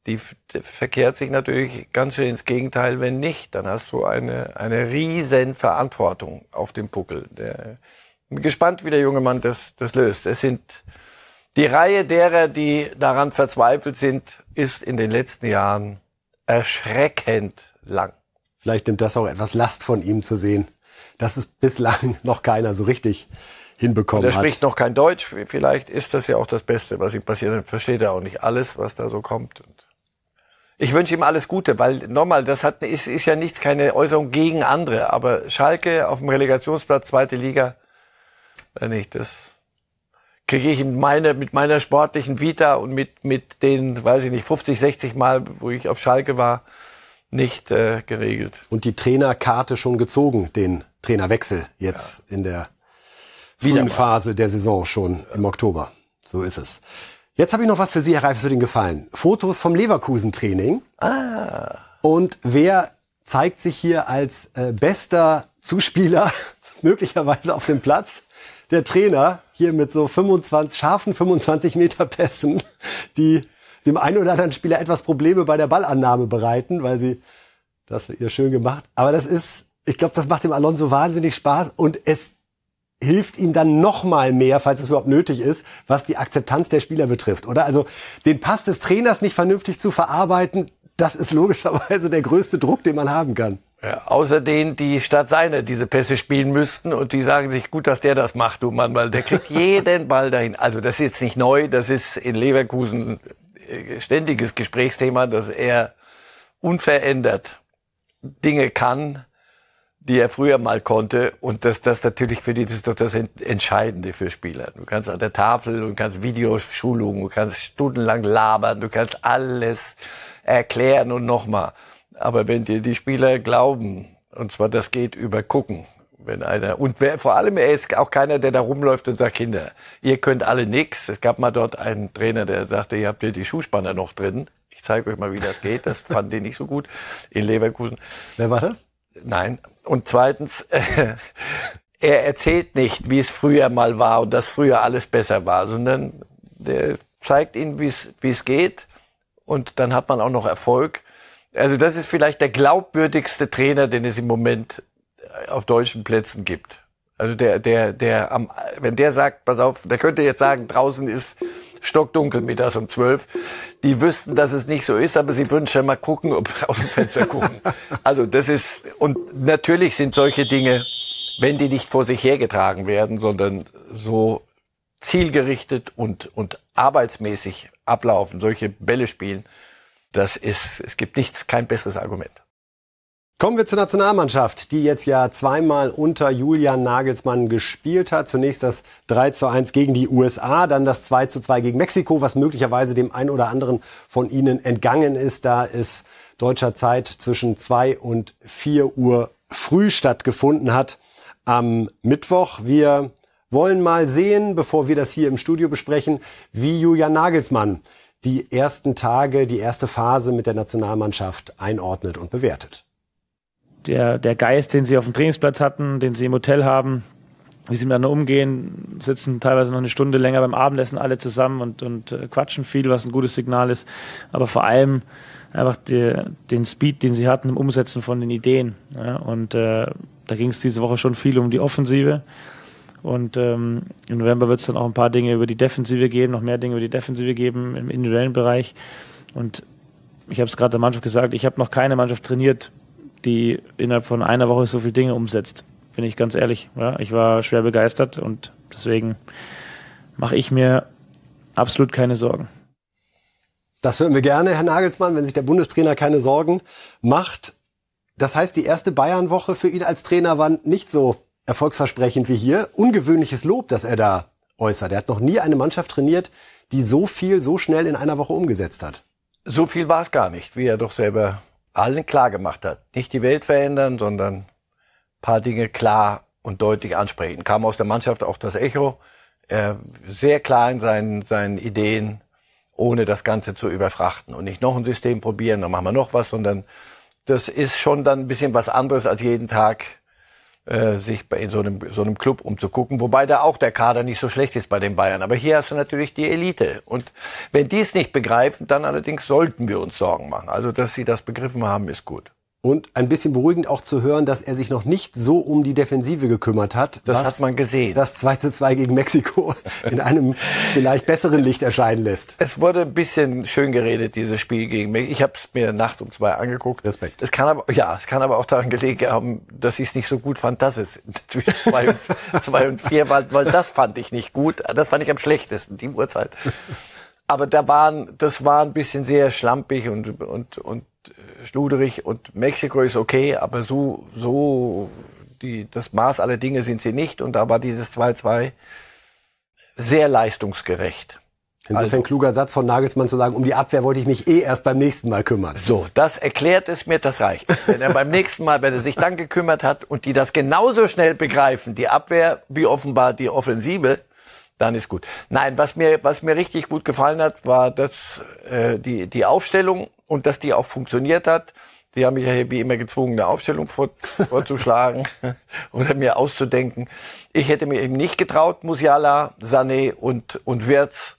die verkehrt sich natürlich ganz schön ins Gegenteil, wenn nicht. Dann hast du eine, eine riesen Verantwortung auf dem Puckel. Der, bin gespannt, wie der junge Mann das, das löst. Es sind die Reihe derer, die daran verzweifelt sind, ist in den letzten Jahren erschreckend lang. Vielleicht nimmt das auch etwas Last von ihm zu sehen. dass es bislang noch keiner so richtig hinbekommen er hat. Er spricht noch kein Deutsch. Vielleicht ist das ja auch das Beste, was ihm passiert. Dann versteht er auch nicht alles, was da so kommt. Und ich wünsche ihm alles Gute, weil nochmal, das hat, ist, ist ja nichts, keine Äußerung gegen andere. Aber Schalke auf dem Relegationsplatz, zweite Liga, wenn äh, nicht. Das kriege ich in meine, mit meiner sportlichen Vita und mit, mit den, weiß ich nicht, 50, 60 Mal, wo ich auf Schalke war, nicht äh, geregelt. Und die Trainerkarte schon gezogen, den Trainerwechsel jetzt ja. in der frühen Phase der Saison schon im Oktober. So ist es. Jetzt habe ich noch was für Sie, Herr Reif, für den Gefallen. Fotos vom Leverkusen-Training. Ah. Und wer zeigt sich hier als äh, bester Zuspieler möglicherweise auf dem Platz? Der Trainer hier mit so 25, scharfen 25 Meter Pässen, die dem einen oder anderen Spieler etwas Probleme bei der Ballannahme bereiten, weil sie das ihr schön gemacht. Aber das ist, ich glaube, das macht dem Alonso wahnsinnig Spaß und es hilft ihm dann noch mal mehr, falls es überhaupt nötig ist, was die Akzeptanz der Spieler betrifft, oder? Also den Pass des Trainers nicht vernünftig zu verarbeiten, das ist logischerweise der größte Druck, den man haben kann. Ja, außer denen, die statt seiner diese Pässe spielen müssten und die sagen sich, gut, dass der das macht, du Mann, weil der kriegt jeden Ball dahin. Also das ist jetzt nicht neu, das ist in Leverkusen äh, ständiges Gesprächsthema, dass er unverändert Dinge kann, die er früher mal konnte. Und das, das natürlich für die, das ist doch das Entscheidende für Spieler. Du kannst an der Tafel und kannst Videoschulungen, du kannst stundenlang labern, du kannst alles erklären und nochmal. Aber wenn dir die Spieler glauben, und zwar das geht über Gucken, wenn einer, und wer, vor allem er ist auch keiner, der da rumläuft und sagt, Kinder, ihr könnt alle nix. Es gab mal dort einen Trainer, der sagte, ihr habt hier die Schuhspanner noch drin. Ich zeige euch mal, wie das geht. Das fanden die nicht so gut in Leverkusen. Wer war das? Nein. Und zweitens, äh, er erzählt nicht, wie es früher mal war und dass früher alles besser war, sondern der zeigt ihnen, wie es geht. Und dann hat man auch noch Erfolg. Also das ist vielleicht der glaubwürdigste Trainer, den es im Moment äh, auf deutschen Plätzen gibt. Also der, der, der, am, wenn der sagt, pass auf, der könnte jetzt sagen, draußen ist stockdunkel mittags um zwölf. Die wüssten, dass es nicht so ist, aber sie würden schon mal gucken, ob aus dem Fenster gucken. Also das ist, und natürlich sind solche Dinge, wenn die nicht vor sich hergetragen werden, sondern so zielgerichtet und, und arbeitsmäßig ablaufen, solche Bälle spielen, das ist, es gibt nichts, kein besseres Argument. Kommen wir zur Nationalmannschaft, die jetzt ja zweimal unter Julian Nagelsmann gespielt hat. Zunächst das 3 zu 1 gegen die USA, dann das 2 zu 2 gegen Mexiko, was möglicherweise dem einen oder anderen von Ihnen entgangen ist, da es deutscher Zeit zwischen 2 und 4 Uhr früh stattgefunden hat am Mittwoch. Wir wollen mal sehen, bevor wir das hier im Studio besprechen, wie Julian Nagelsmann die ersten Tage, die erste Phase mit der Nationalmannschaft einordnet und bewertet der, der Geist, den sie auf dem Trainingsplatz hatten, den sie im Hotel haben, wie sie miteinander umgehen, sitzen teilweise noch eine Stunde länger beim Abendessen alle zusammen und, und äh, quatschen viel, was ein gutes Signal ist. Aber vor allem einfach die, den Speed, den sie hatten im Umsetzen von den Ideen. Ja, und äh, da ging es diese Woche schon viel um die Offensive. Und ähm, im November wird es dann auch ein paar Dinge über die Defensive geben, noch mehr Dinge über die Defensive geben im individuellen Bereich. Und ich habe es gerade der Mannschaft gesagt, ich habe noch keine Mannschaft trainiert, die innerhalb von einer Woche so viele Dinge umsetzt. Bin ich ganz ehrlich. Ja, ich war schwer begeistert und deswegen mache ich mir absolut keine Sorgen. Das hören wir gerne, Herr Nagelsmann, wenn sich der Bundestrainer keine Sorgen macht. Das heißt, die erste Bayern-Woche für ihn als Trainer war nicht so erfolgsversprechend wie hier. Ungewöhnliches Lob, das er da äußert. Er hat noch nie eine Mannschaft trainiert, die so viel so schnell in einer Woche umgesetzt hat. So viel war es gar nicht, wie er doch selber allen klar gemacht hat. Nicht die Welt verändern, sondern ein paar Dinge klar und deutlich ansprechen. Kam aus der Mannschaft auch das Echo. Äh, sehr klar in seinen, seinen Ideen, ohne das Ganze zu überfrachten. Und nicht noch ein System probieren, dann machen wir noch was, sondern das ist schon dann ein bisschen was anderes als jeden Tag äh, sich bei, in so einem, so einem Club umzugucken, wobei da auch der Kader nicht so schlecht ist bei den Bayern. Aber hier hast du natürlich die Elite. Und wenn die es nicht begreifen, dann allerdings sollten wir uns Sorgen machen. Also, dass sie das begriffen haben, ist gut. Und ein bisschen beruhigend auch zu hören, dass er sich noch nicht so um die Defensive gekümmert hat. Das hat man gesehen. Das 2 zu 2 gegen Mexiko in einem vielleicht besseren Licht erscheinen lässt. Es wurde ein bisschen schön geredet, dieses Spiel gegen Mexiko. Ich habe es mir Nacht um zwei angeguckt. Respekt. Es kann aber, ja, es kann aber auch daran gelegen haben, dass ich es nicht so gut fand, dass es zwischen zwei zwei und vier war, weil das fand ich nicht gut. Das fand ich am schlechtesten, die Uhrzeit. Aber da waren, das war ein bisschen sehr schlampig und, und, und schluderig und Mexiko ist okay, aber so, so, die, das Maß aller Dinge sind sie nicht und da war dieses 2-2 sehr leistungsgerecht. Insofern also, kluger Satz von Nagelsmann zu sagen, um die Abwehr wollte ich mich eh erst beim nächsten Mal kümmern. So, das erklärt es mir, das reicht. Wenn er beim nächsten Mal, wenn er sich dann gekümmert hat und die das genauso schnell begreifen, die Abwehr wie offenbar die Offensive, dann ist gut. Nein, was mir, was mir richtig gut gefallen hat, war das, äh, die, die Aufstellung und dass die auch funktioniert hat. Sie haben mich ja wie immer gezwungen, eine Aufstellung vor, vorzuschlagen oder mir auszudenken. Ich hätte mir eben nicht getraut, Musiala, Sané und, und Wirtz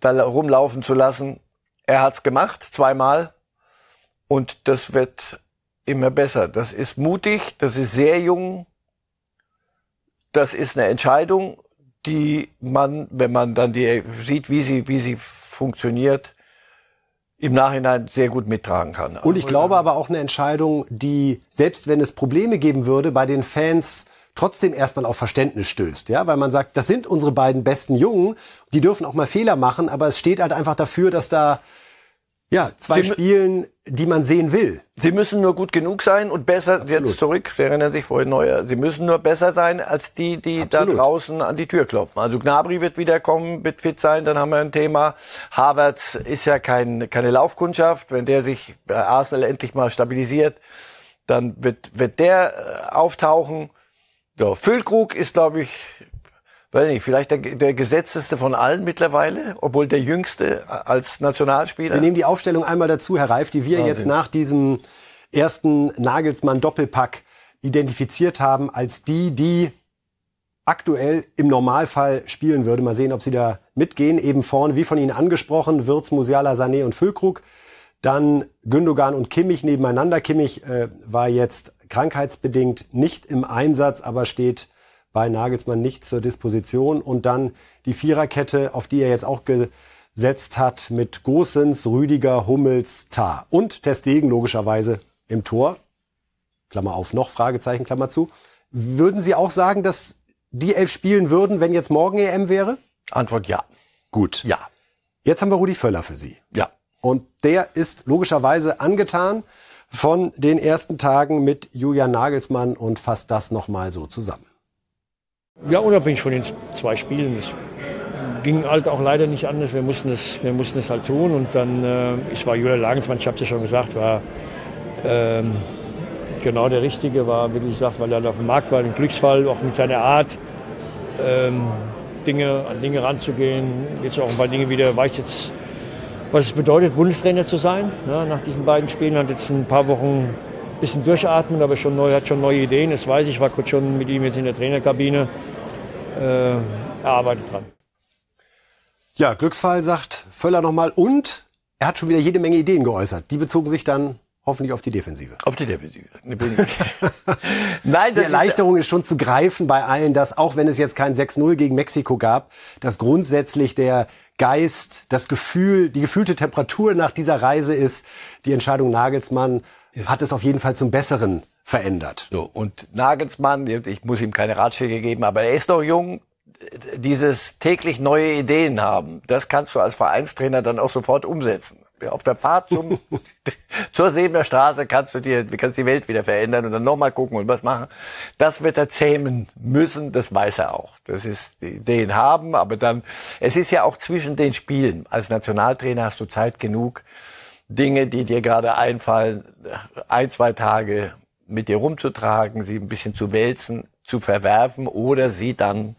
da rumlaufen zu lassen. Er hat's gemacht, zweimal. Und das wird immer besser. Das ist mutig, das ist sehr jung. Das ist eine Entscheidung, die man, wenn man dann die sieht, wie sie, wie sie funktioniert, im Nachhinein sehr gut mittragen kann. Und ich also, glaube aber auch eine Entscheidung, die, selbst wenn es Probleme geben würde, bei den Fans trotzdem erstmal auf Verständnis stößt, ja, weil man sagt, das sind unsere beiden besten Jungen, die dürfen auch mal Fehler machen, aber es steht halt einfach dafür, dass da ja, zwei Sie Spielen, die man sehen will. Sie müssen nur gut genug sein und besser, Absolut. jetzt zurück, Sie erinnern sich vorhin neuer, Sie müssen nur besser sein als die, die Absolut. da draußen an die Tür klopfen. Also Gnabry wird wiederkommen, wird fit sein, dann haben wir ein Thema. Harvard ist ja kein, keine Laufkundschaft. Wenn der sich bei Arsenal endlich mal stabilisiert, dann wird, wird der äh, auftauchen. So, Füllkrug ist, glaube ich, weiß nicht, vielleicht der, der gesetzteste von allen mittlerweile, obwohl der jüngste als Nationalspieler. Wir nehmen die Aufstellung einmal dazu, Herr Reif, die wir Wahnsinn. jetzt nach diesem ersten Nagelsmann-Doppelpack identifiziert haben als die, die aktuell im Normalfall spielen würde. Mal sehen, ob sie da mitgehen. Eben vorne, wie von Ihnen angesprochen, Wirtz, Musiala, Sané und Füllkrug. Dann Gündogan und Kimmich nebeneinander. Kimmich äh, war jetzt krankheitsbedingt nicht im Einsatz, aber steht bei Nagelsmann nicht zur Disposition. Und dann die Viererkette, auf die er jetzt auch gesetzt hat, mit Gosens, Rüdiger, Hummels, Tah und Testegen logischerweise im Tor. Klammer auf, noch Fragezeichen, Klammer zu. Würden Sie auch sagen, dass die elf spielen würden, wenn jetzt morgen EM wäre? Antwort ja. Gut. Ja. Jetzt haben wir Rudi Völler für Sie. Ja. Und der ist logischerweise angetan von den ersten Tagen mit Julian Nagelsmann und fasst das nochmal so zusammen. Ja, unabhängig von den zwei Spielen. Es ging halt auch leider nicht anders. Wir mussten es, wir mussten es halt tun. Und dann, äh, ich war Julian Lagensmann, ich habe es ja schon gesagt, war ähm, genau der Richtige, war, wirklich gesagt, weil er halt auf dem Markt war, ein Glücksfall, auch mit seiner Art, ähm, Dinge, an Dinge ranzugehen. Jetzt auch ein paar Dinge wieder, weiß jetzt, was es bedeutet, Bundestrainer zu sein. Ja, ne, nach diesen beiden Spielen hat jetzt ein paar Wochen bisschen durchatmen, aber schon neu, hat schon neue Ideen. Das weiß ich, war kurz schon mit ihm jetzt in der Trainerkabine. Äh, er arbeitet dran. Ja, Glücksfall sagt Völler nochmal und er hat schon wieder jede Menge Ideen geäußert. Die bezogen sich dann hoffentlich auf die Defensive. Auf die Defensive. Nein, die Erleichterung ist, schon zu greifen bei allen, dass auch wenn es jetzt kein 6-0 gegen Mexiko gab, dass grundsätzlich der Geist, das Gefühl, die gefühlte Temperatur nach dieser Reise ist, die Entscheidung Nagelsmann hat es auf jeden Fall zum Besseren verändert. So, und Nagelsmann, ich muss ihm keine Ratschläge geben, aber er ist noch jung. Dieses täglich neue Ideen haben, das kannst du als Vereinstrainer dann auch sofort umsetzen. Auf der Fahrt zum, zur Sebener Straße kannst du dir, kannst die Welt wieder verändern und dann nochmal gucken und was machen. Das wird er zähmen müssen, das weiß er auch. Das ist, die Ideen haben, aber dann, es ist ja auch zwischen den Spielen. Als Nationaltrainer hast du Zeit genug, Dinge, die dir gerade einfallen, ein, zwei Tage mit dir rumzutragen, sie ein bisschen zu wälzen, zu verwerfen oder sie dann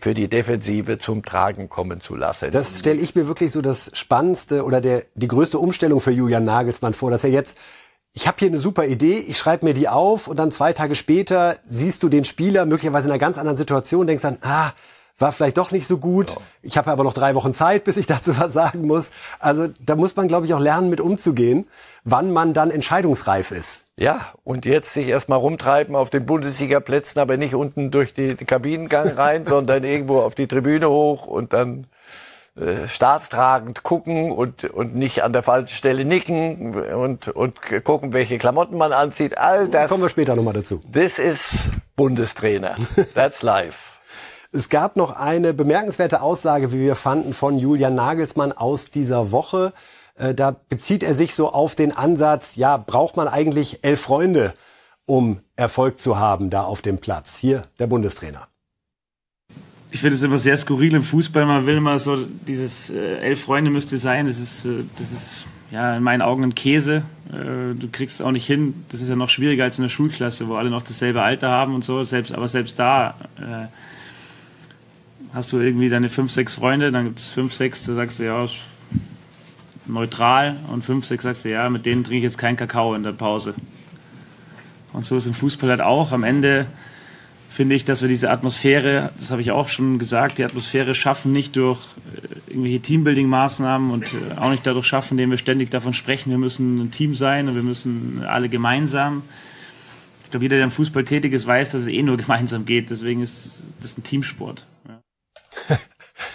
für die Defensive zum Tragen kommen zu lassen. Das stelle ich mir wirklich so das Spannendste oder der, die größte Umstellung für Julian Nagelsmann vor, dass er jetzt, ich habe hier eine super Idee, ich schreibe mir die auf und dann zwei Tage später siehst du den Spieler möglicherweise in einer ganz anderen Situation, denkst dann, ah, war vielleicht doch nicht so gut. Ja. Ich habe aber noch drei Wochen Zeit, bis ich dazu was sagen muss. Also da muss man, glaube ich, auch lernen, mit umzugehen, wann man dann entscheidungsreif ist. Ja, und jetzt sich erstmal rumtreiben auf den Bundesliga-Plätzen, aber nicht unten durch den Kabinengang rein, sondern irgendwo auf die Tribüne hoch und dann äh, staatstragend gucken und, und nicht an der falschen Stelle nicken und, und gucken, welche Klamotten man anzieht. All das. Kommen wir später nochmal dazu. This is Bundestrainer. That's life. Es gab noch eine bemerkenswerte Aussage, wie wir fanden, von Julian Nagelsmann aus dieser Woche. Äh, da bezieht er sich so auf den Ansatz, ja, braucht man eigentlich elf Freunde, um Erfolg zu haben da auf dem Platz? Hier der Bundestrainer ich finde es immer sehr skurril im Fußball. Man will immer so dieses äh, elf Freunde müsste sein. Das ist, äh, das ist ja in meinen Augen ein Käse. Äh, du kriegst es auch nicht hin. Das ist ja noch schwieriger als in der Schulklasse, wo alle noch dasselbe Alter haben und so. Selbst, aber selbst da äh, hast du irgendwie deine fünf, sechs Freunde, dann gibt es fünf, sechs, da sagst du, ja, neutral und fünf, sechs sagst du, ja, mit denen trinke ich jetzt keinen Kakao in der Pause. Und so ist im Fußball halt auch. Am Ende finde ich, dass wir diese Atmosphäre, das habe ich auch schon gesagt, die Atmosphäre schaffen nicht durch äh, irgendwelche Teambuilding-Maßnahmen und äh, auch nicht dadurch schaffen, indem wir ständig davon sprechen, wir müssen ein Team sein und wir müssen alle gemeinsam. Ich glaube, jeder, der im Fußball tätig ist, weiß, dass es eh nur gemeinsam geht. Deswegen ist das ein Teamsport.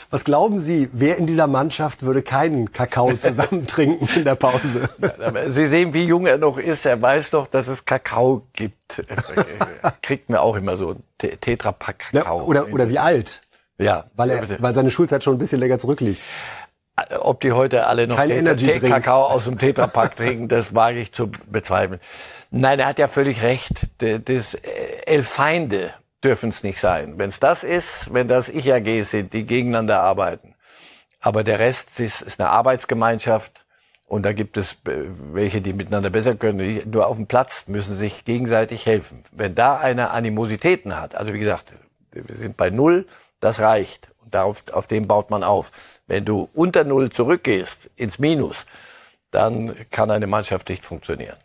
Was glauben Sie, wer in dieser Mannschaft würde keinen Kakao zusammentrinken in der Pause? Sie sehen, wie jung er noch ist. Er weiß doch, dass es Kakao gibt. Kriegt mir auch immer so Tetrapack Kakao. Ja, oder, oder wie alt? Ja. Weil, er, weil seine Schulzeit schon ein bisschen länger zurückliegt äh, ob die heute alle noch Tee, Kakao aus dem Tetrapack trinken, das wage ich zu bezweifeln. Nein, er hat ja völlig recht. Das äh, Elfeinde dürfen es nicht sein. Wenn es das ist, wenn das Ich-AG sind, die gegeneinander arbeiten. Aber der Rest ist, ist eine Arbeitsgemeinschaft und da gibt es äh, welche, die miteinander besser können. Die Nur auf dem Platz müssen sich gegenseitig helfen. Wenn da einer Animositäten hat, also wie gesagt, wir sind bei Null, das reicht. Und darauf, auf dem baut man auf. Wenn du unter Null zurückgehst, ins Minus, dann kann eine Mannschaft nicht funktionieren.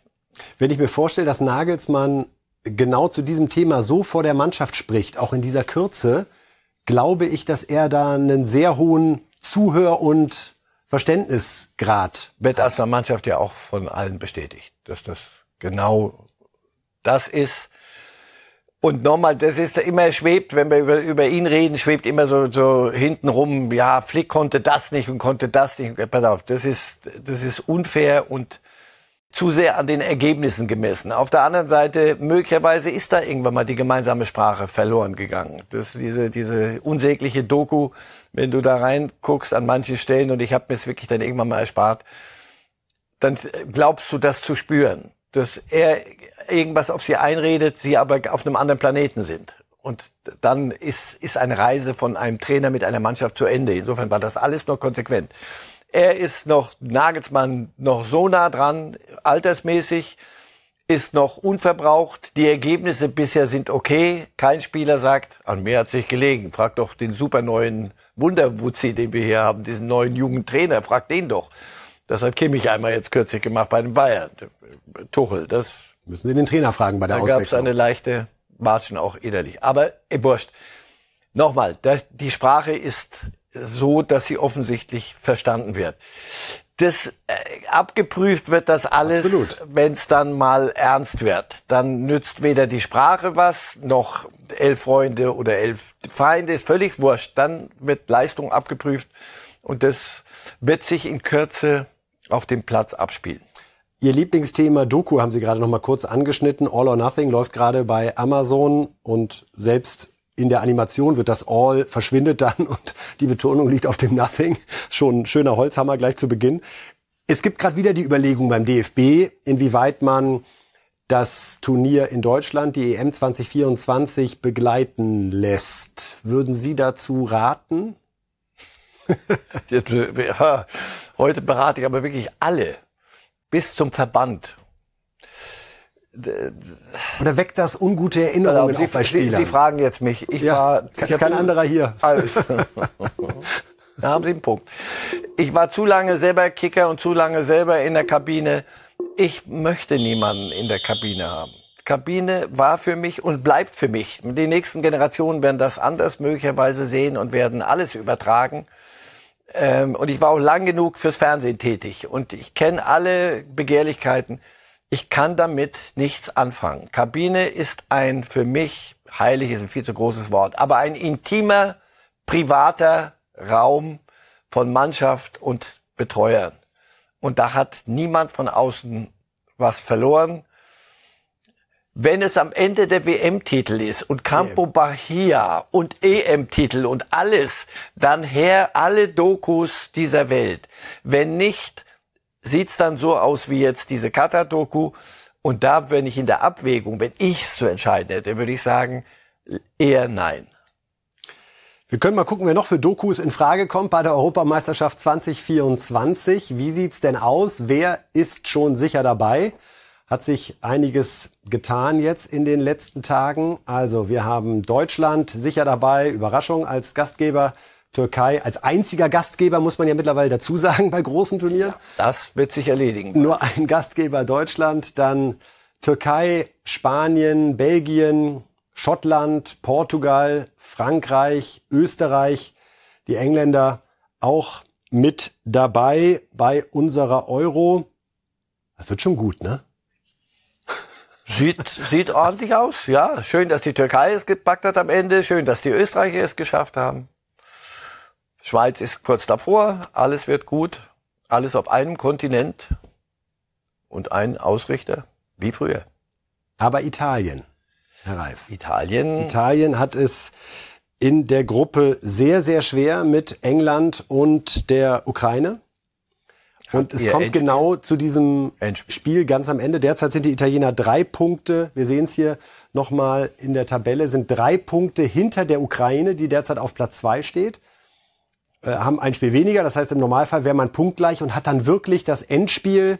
Wenn ich mir vorstelle, dass Nagelsmann genau zu diesem Thema so vor der Mannschaft spricht, auch in dieser Kürze, glaube ich, dass er da einen sehr hohen Zuhör- und Verständnisgrad wird aus der Mannschaft ja auch von allen bestätigt, dass das genau das ist. Und nochmal, das ist immer schwebt, wenn wir über, über ihn reden, schwebt immer so, so hintenrum, ja, Flick konnte das nicht und konnte das nicht. Pass auf, das ist, das ist unfair und zu sehr an den Ergebnissen gemessen. Auf der anderen Seite, möglicherweise ist da irgendwann mal die gemeinsame Sprache verloren gegangen. Das, diese, diese unsägliche Doku, wenn du da reinguckst an manchen Stellen, und ich habe mir es wirklich dann irgendwann mal erspart, dann glaubst du das zu spüren, dass er irgendwas auf sie einredet, sie aber auf einem anderen Planeten sind. Und dann ist, ist eine Reise von einem Trainer mit einer Mannschaft zu Ende. Insofern war das alles nur konsequent. Er ist noch Nagelsmann noch so nah dran, altersmäßig, ist noch unverbraucht. Die Ergebnisse bisher sind okay. Kein Spieler sagt, an mir hat sich gelegen. Frag doch den super neuen Wunderwuzi, den wir hier haben, diesen neuen jungen Trainer. Frag den doch. Das hat Kimmich einmal jetzt kürzlich gemacht bei den Bayern. Tuchel, das. Müssen Sie den Trainer fragen bei der da Auswechslung. Da gab es eine leichte Matschen auch innerlich. Aber, ey, eh, Burscht. Nochmal, das, die Sprache ist so, dass sie offensichtlich verstanden wird. Das äh, abgeprüft wird das alles, wenn es dann mal ernst wird. Dann nützt weder die Sprache was, noch elf Freunde oder elf Feinde, ist völlig wurscht. Dann wird Leistung abgeprüft und das wird sich in Kürze auf dem Platz abspielen. Ihr Lieblingsthema Doku haben Sie gerade noch mal kurz angeschnitten. All or Nothing läuft gerade bei Amazon und selbst in der Animation wird das All verschwindet dann und die Betonung liegt auf dem Nothing. Schon ein schöner Holzhammer gleich zu Beginn. Es gibt gerade wieder die Überlegung beim DFB, inwieweit man das Turnier in Deutschland, die EM 2024, begleiten lässt. Würden Sie dazu raten? Äh, heute berate ich aber wirklich alle bis zum Verband oder weckt das ungute Erinnerungen also, Sie, bei Spielern? Sie, Sie, fragen jetzt mich. Ich ja, war ich ist kein anderer hier. Also, da haben Sie einen Punkt. Ich war zu lange selber Kicker und zu lange selber in der Kabine. Ich möchte niemanden in der Kabine haben. Kabine war für mich und bleibt für mich. Die nächsten Generationen werden das anders möglicherweise sehen und werden alles übertragen. Ähm, und ich war auch lang genug fürs Fernsehen tätig und ich kenne alle Begehrlichkeiten. Ich kann damit nichts anfangen. Kabine ist ein für mich, heilig ist ein viel zu großes Wort, aber ein intimer, privater Raum von Mannschaft und Betreuern. Und da hat niemand von außen was verloren. Wenn es am Ende der WM-Titel ist und Campo Bahia und EM-Titel und alles, dann her alle Dokus dieser Welt. Wenn nicht, sieht's dann so aus wie jetzt diese Kata-Doku. Und da, wenn ich in der Abwägung, wenn ich's zu entscheiden hätte, würde ich sagen, eher nein. Wir können mal gucken, wer noch für Dokus in Frage kommt bei der Europameisterschaft 2024. Wie sieht's denn aus? Wer ist schon sicher dabei? Hat sich einiges getan jetzt in den letzten Tagen. Also wir haben Deutschland sicher dabei, Überraschung als Gastgeber Türkei als einziger Gastgeber, muss man ja mittlerweile dazu sagen, bei großen Turnieren. Ja, das wird sich erledigen. Nur ein Gastgeber Deutschland, dann Türkei, Spanien, Belgien, Schottland, Portugal, Frankreich, Österreich, die Engländer auch mit dabei bei unserer Euro. Das wird schon gut, ne? Sieht, sieht ordentlich aus, ja. Schön, dass die Türkei es gepackt hat am Ende. Schön, dass die Österreicher es geschafft haben. Schweiz ist kurz davor, alles wird gut, alles auf einem Kontinent und ein Ausrichter, wie früher. Aber Italien, Herr Reif. Italien. Italien hat es in der Gruppe sehr, sehr schwer mit England und der Ukraine. Und es kommt Endspiel. genau zu diesem Endspiel. Spiel ganz am Ende. Derzeit sind die Italiener drei Punkte, wir sehen es hier nochmal in der Tabelle, sind drei Punkte hinter der Ukraine, die derzeit auf Platz zwei steht. Äh, haben ein Spiel weniger. Das heißt, im Normalfall wäre man punktgleich und hat dann wirklich das Endspiel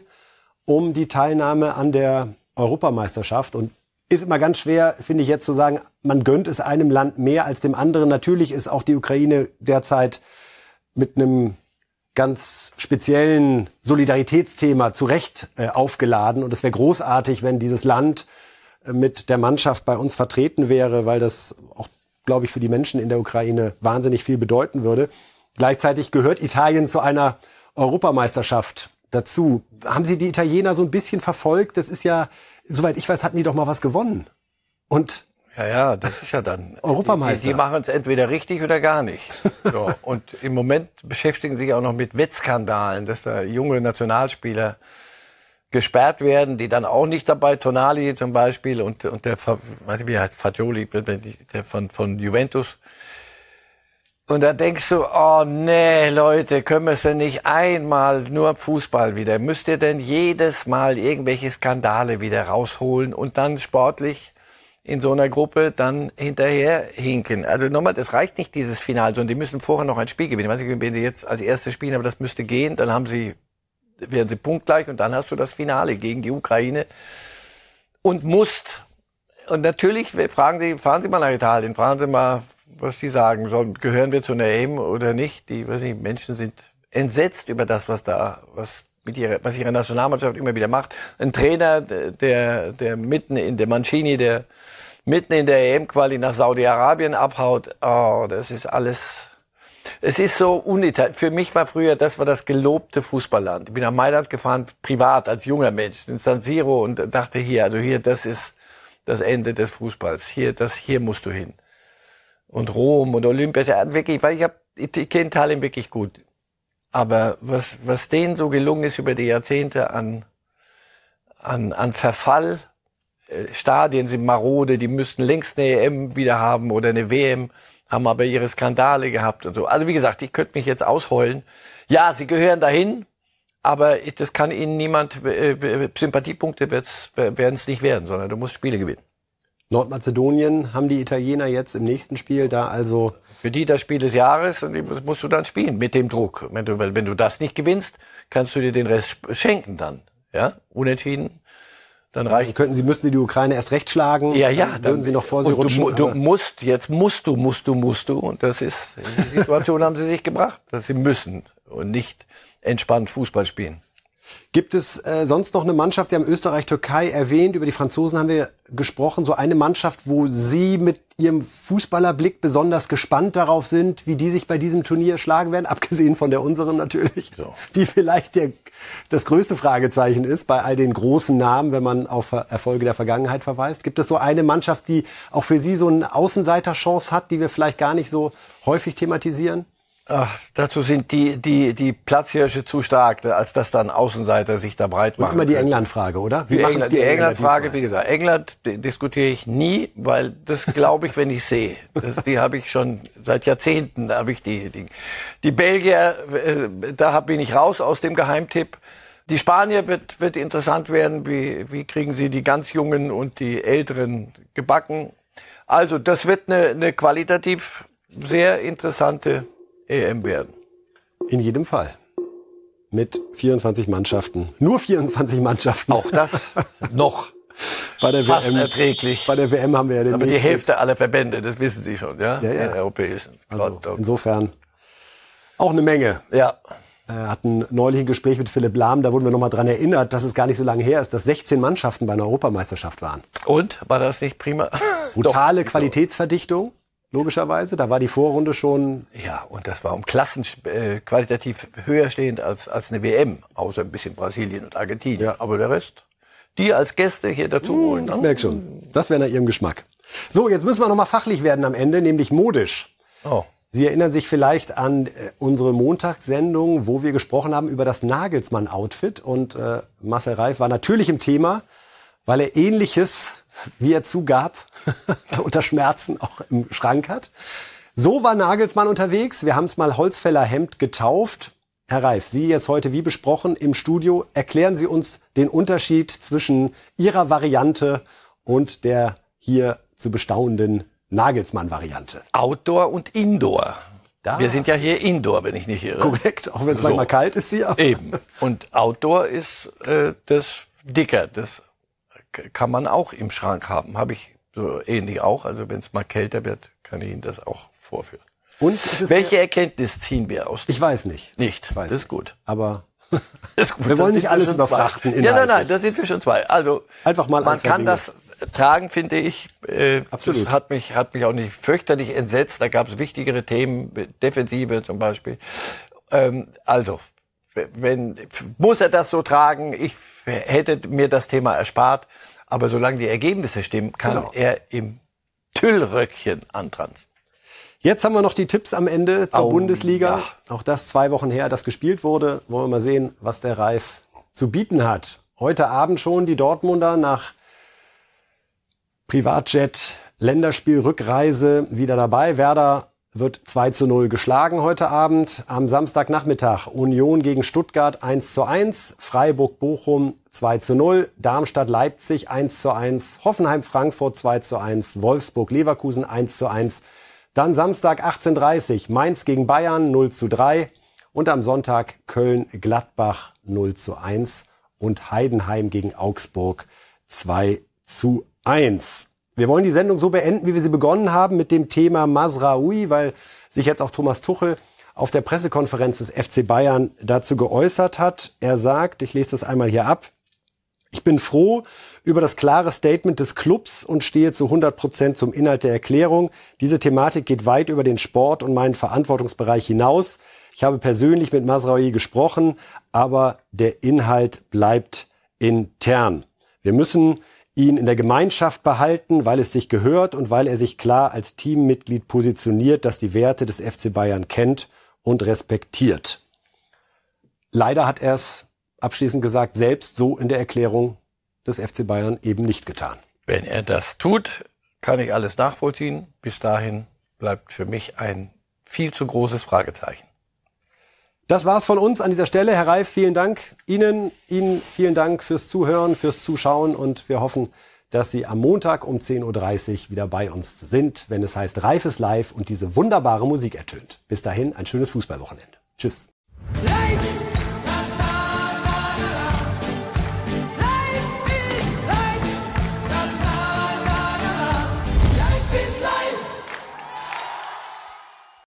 um die Teilnahme an der Europameisterschaft. Und ist immer ganz schwer, finde ich jetzt zu sagen, man gönnt es einem Land mehr als dem anderen. Natürlich ist auch die Ukraine derzeit mit einem ganz speziellen Solidaritätsthema zu Recht äh, aufgeladen. Und es wäre großartig, wenn dieses Land äh, mit der Mannschaft bei uns vertreten wäre, weil das auch, glaube ich, für die Menschen in der Ukraine wahnsinnig viel bedeuten würde. Gleichzeitig gehört Italien zu einer Europameisterschaft dazu. Haben Sie die Italiener so ein bisschen verfolgt? Das ist ja, soweit ich weiß, hatten die doch mal was gewonnen. Und ja, ja, das ist ja dann. Europameister. Die, die machen es entweder richtig oder gar nicht. So, und im Moment beschäftigen sich auch noch mit Wettskandalen, dass da junge Nationalspieler gesperrt werden, die dann auch nicht dabei, Tonali zum Beispiel und, und der, weiß ich wie heißt, Fagioli, der von, von Juventus, und da denkst du, oh nee, Leute, können wir es denn nicht einmal nur Fußball wieder? Müsst ihr denn jedes Mal irgendwelche Skandale wieder rausholen und dann sportlich in so einer Gruppe dann hinterher hinken? Also nochmal, das reicht nicht, dieses Finale, sondern die müssen vorher noch ein Spiel gewinnen. Ich weiß wenn die jetzt als erstes spielen, aber das müsste gehen, dann haben sie, werden sie punktgleich und dann hast du das Finale gegen die Ukraine und musst. Und natürlich fragen sie, fahren Sie mal nach Italien, fahren Sie mal was die sagen sollen. Gehören wir zu einer AIM oder nicht? Die weiß nicht, Menschen sind entsetzt über das, was da, was mit ihrer, was ihre Nationalmannschaft immer wieder macht. Ein Trainer, der, der mitten in der Mancini, der mitten in der EM-Quali nach Saudi-Arabien abhaut. Oh, das ist alles. Es ist so unital. Für mich war früher, das war das gelobte Fußballland. Ich bin nach Mailand gefahren, privat, als junger Mensch, in San Siro und dachte hier, also hier, das ist das Ende des Fußballs. Hier, das, hier musst du hin und Rom und Olympia. Also wirklich, weil ich habe, ich, ich kenne Italien wirklich gut. Aber was, was denen so gelungen ist über die Jahrzehnte an, an, an Verfall, äh, Stadien sind marode, die müssten längst eine EM wieder haben oder eine WM, haben aber ihre Skandale gehabt und so. Also wie gesagt, ich könnte mich jetzt ausheulen. Ja, sie gehören dahin, aber ich, das kann ihnen niemand, äh, äh Sympathiepunkte werden es nicht werden, sondern du musst Spiele gewinnen. Nordmazedonien haben die Italiener jetzt im nächsten Spiel da also. Für die das Spiel des Jahres und das musst du dann spielen mit dem Druck. Wenn du, wenn du das nicht gewinnst, kannst du dir den Rest schenken dann. Ja, unentschieden. Dann reicht. Dann könnten sie müssten die Ukraine erst recht schlagen. Ja, ja. Dann würden dann, sie noch vor sie rutschen. Du, du musst jetzt musst du musst du musst du und das ist die Situation haben sie sich gebracht, dass sie müssen und nicht entspannt Fußball spielen. Gibt es äh, sonst noch eine Mannschaft? Sie haben Österreich-Türkei erwähnt, über die Franzosen haben wir gesprochen. So eine Mannschaft, wo Sie mit Ihrem Fußballerblick besonders gespannt darauf sind, wie die sich bei diesem Turnier schlagen werden, abgesehen von der unseren natürlich, ja. die vielleicht der, das größte Fragezeichen ist bei all den großen Namen, wenn man auf Erfolge der Vergangenheit verweist. Gibt es so eine Mannschaft, die auch für Sie so eine Außenseiterchance hat, die wir vielleicht gar nicht so häufig thematisieren? Ach, dazu sind die, die, die Platzhirsche zu stark, als dass dann Außenseiter sich da breit machen. Und immer die England-Frage, oder? Wie die England, die England-Frage, wie gesagt, England diskutiere ich nie, weil das glaube ich, wenn ich sehe. Das, die habe ich schon seit Jahrzehnten, da habe ich die Dinge. Die Belgier, äh, da bin ich raus aus dem Geheimtipp. Die Spanier wird, wird interessant werden, wie, wie kriegen sie die ganz Jungen und die Älteren gebacken. Also das wird eine, eine qualitativ sehr interessante EM werden. In jedem Fall. Mit 24 Mannschaften. Nur 24 Mannschaften. Auch das noch. Bei der Fast WM, erträglich. Bei der WM haben wir ja den Aber die Hälfte aller Verbände, das wissen Sie schon, ja? Ja, ja. Den europäischen. Also, insofern auch eine Menge. Ja. Wir äh, hatten neulich ein Gespräch mit Philipp Lahm, da wurden wir nochmal dran erinnert, dass es gar nicht so lange her ist, dass 16 Mannschaften bei einer Europameisterschaft waren. Und? War das nicht prima? Brutale Doch. Qualitätsverdichtung logischerweise. Da war die Vorrunde schon. Ja, und das war um Klassen äh, qualitativ höher stehend als, als eine WM, außer ein bisschen Brasilien und Argentinien. Ja. Aber der Rest, die als Gäste hier dazu mmh, holen. Ne? Ich merke schon, das wäre nach ihrem Geschmack. So, jetzt müssen wir nochmal fachlich werden am Ende, nämlich modisch. Oh. Sie erinnern sich vielleicht an äh, unsere Montagssendung, wo wir gesprochen haben über das Nagelsmann-Outfit. Und äh, Marcel Reif war natürlich im Thema, weil er ähnliches wie er zugab, unter Schmerzen auch im Schrank hat. So war Nagelsmann unterwegs. Wir haben es mal Holzfällerhemd getauft. Herr Reif, Sie jetzt heute wie besprochen im Studio. Erklären Sie uns den Unterschied zwischen Ihrer Variante und der hier zu bestauenden Nagelsmann-Variante. Outdoor und Indoor. Da. Wir sind ja hier Indoor, wenn ich nicht irre. Korrekt, auch wenn es so. manchmal kalt ist hier. Eben. Und Outdoor ist äh, das dicker, das kann man auch im Schrank haben. Habe ich so ähnlich auch. Also wenn es mal kälter wird, kann ich Ihnen das auch vorführen. Und welche Erkenntnis ziehen wir aus? Ich weiß nicht. Nicht. Weiß das ist gut. Aber ist gut, wir wollen nicht alles überfrachten. Ja, nein, nein, da sind wir schon zwei. Also einfach mal. Man kann Dinge. das tragen, finde ich. Äh, Absolut. hat mich hat mich auch nicht fürchterlich entsetzt. Da gab es wichtigere Themen, Defensive zum Beispiel. Ähm, also wenn, muss er das so tragen? Ich hätte mir das Thema erspart. Aber solange die Ergebnisse stimmen, kann genau. er im Tüllröckchen antranzen. Jetzt haben wir noch die Tipps am Ende zur oh, Bundesliga. Ja. Auch das zwei Wochen her, das gespielt wurde. Wollen wir mal sehen, was der Reif zu bieten hat. Heute Abend schon die Dortmunder nach Privatjet Länderspiel Rückreise wieder dabei. Werder wird 2 zu 0 geschlagen heute Abend. Am Samstagnachmittag Union gegen Stuttgart 1 zu 1, Freiburg-Bochum 2 zu 0, Darmstadt-Leipzig 1 zu 1, Hoffenheim-Frankfurt 2 zu 1, Wolfsburg-Leverkusen 1 zu 1. Dann Samstag 18.30 Mainz gegen Bayern 0 zu 3 und am Sonntag Köln-Gladbach 0 zu 1 und Heidenheim gegen Augsburg 2 zu 1. Wir wollen die Sendung so beenden, wie wir sie begonnen haben, mit dem Thema Masraoui, weil sich jetzt auch Thomas Tuchel auf der Pressekonferenz des FC Bayern dazu geäußert hat. Er sagt, ich lese das einmal hier ab, ich bin froh über das klare Statement des Clubs und stehe zu 100 Prozent zum Inhalt der Erklärung. Diese Thematik geht weit über den Sport und meinen Verantwortungsbereich hinaus. Ich habe persönlich mit Masraoui gesprochen, aber der Inhalt bleibt intern. Wir müssen ihn in der Gemeinschaft behalten, weil es sich gehört und weil er sich klar als Teammitglied positioniert, das die Werte des FC Bayern kennt und respektiert. Leider hat er es abschließend gesagt selbst so in der Erklärung des FC Bayern eben nicht getan. Wenn er das tut, kann ich alles nachvollziehen. Bis dahin bleibt für mich ein viel zu großes Fragezeichen. Das war's von uns an dieser Stelle. Herr Reif, vielen Dank Ihnen. Ihnen vielen Dank fürs Zuhören, fürs Zuschauen und wir hoffen, dass Sie am Montag um 10.30 Uhr wieder bei uns sind, wenn es heißt Reifes Live und diese wunderbare Musik ertönt. Bis dahin ein schönes Fußballwochenende. Tschüss. Life.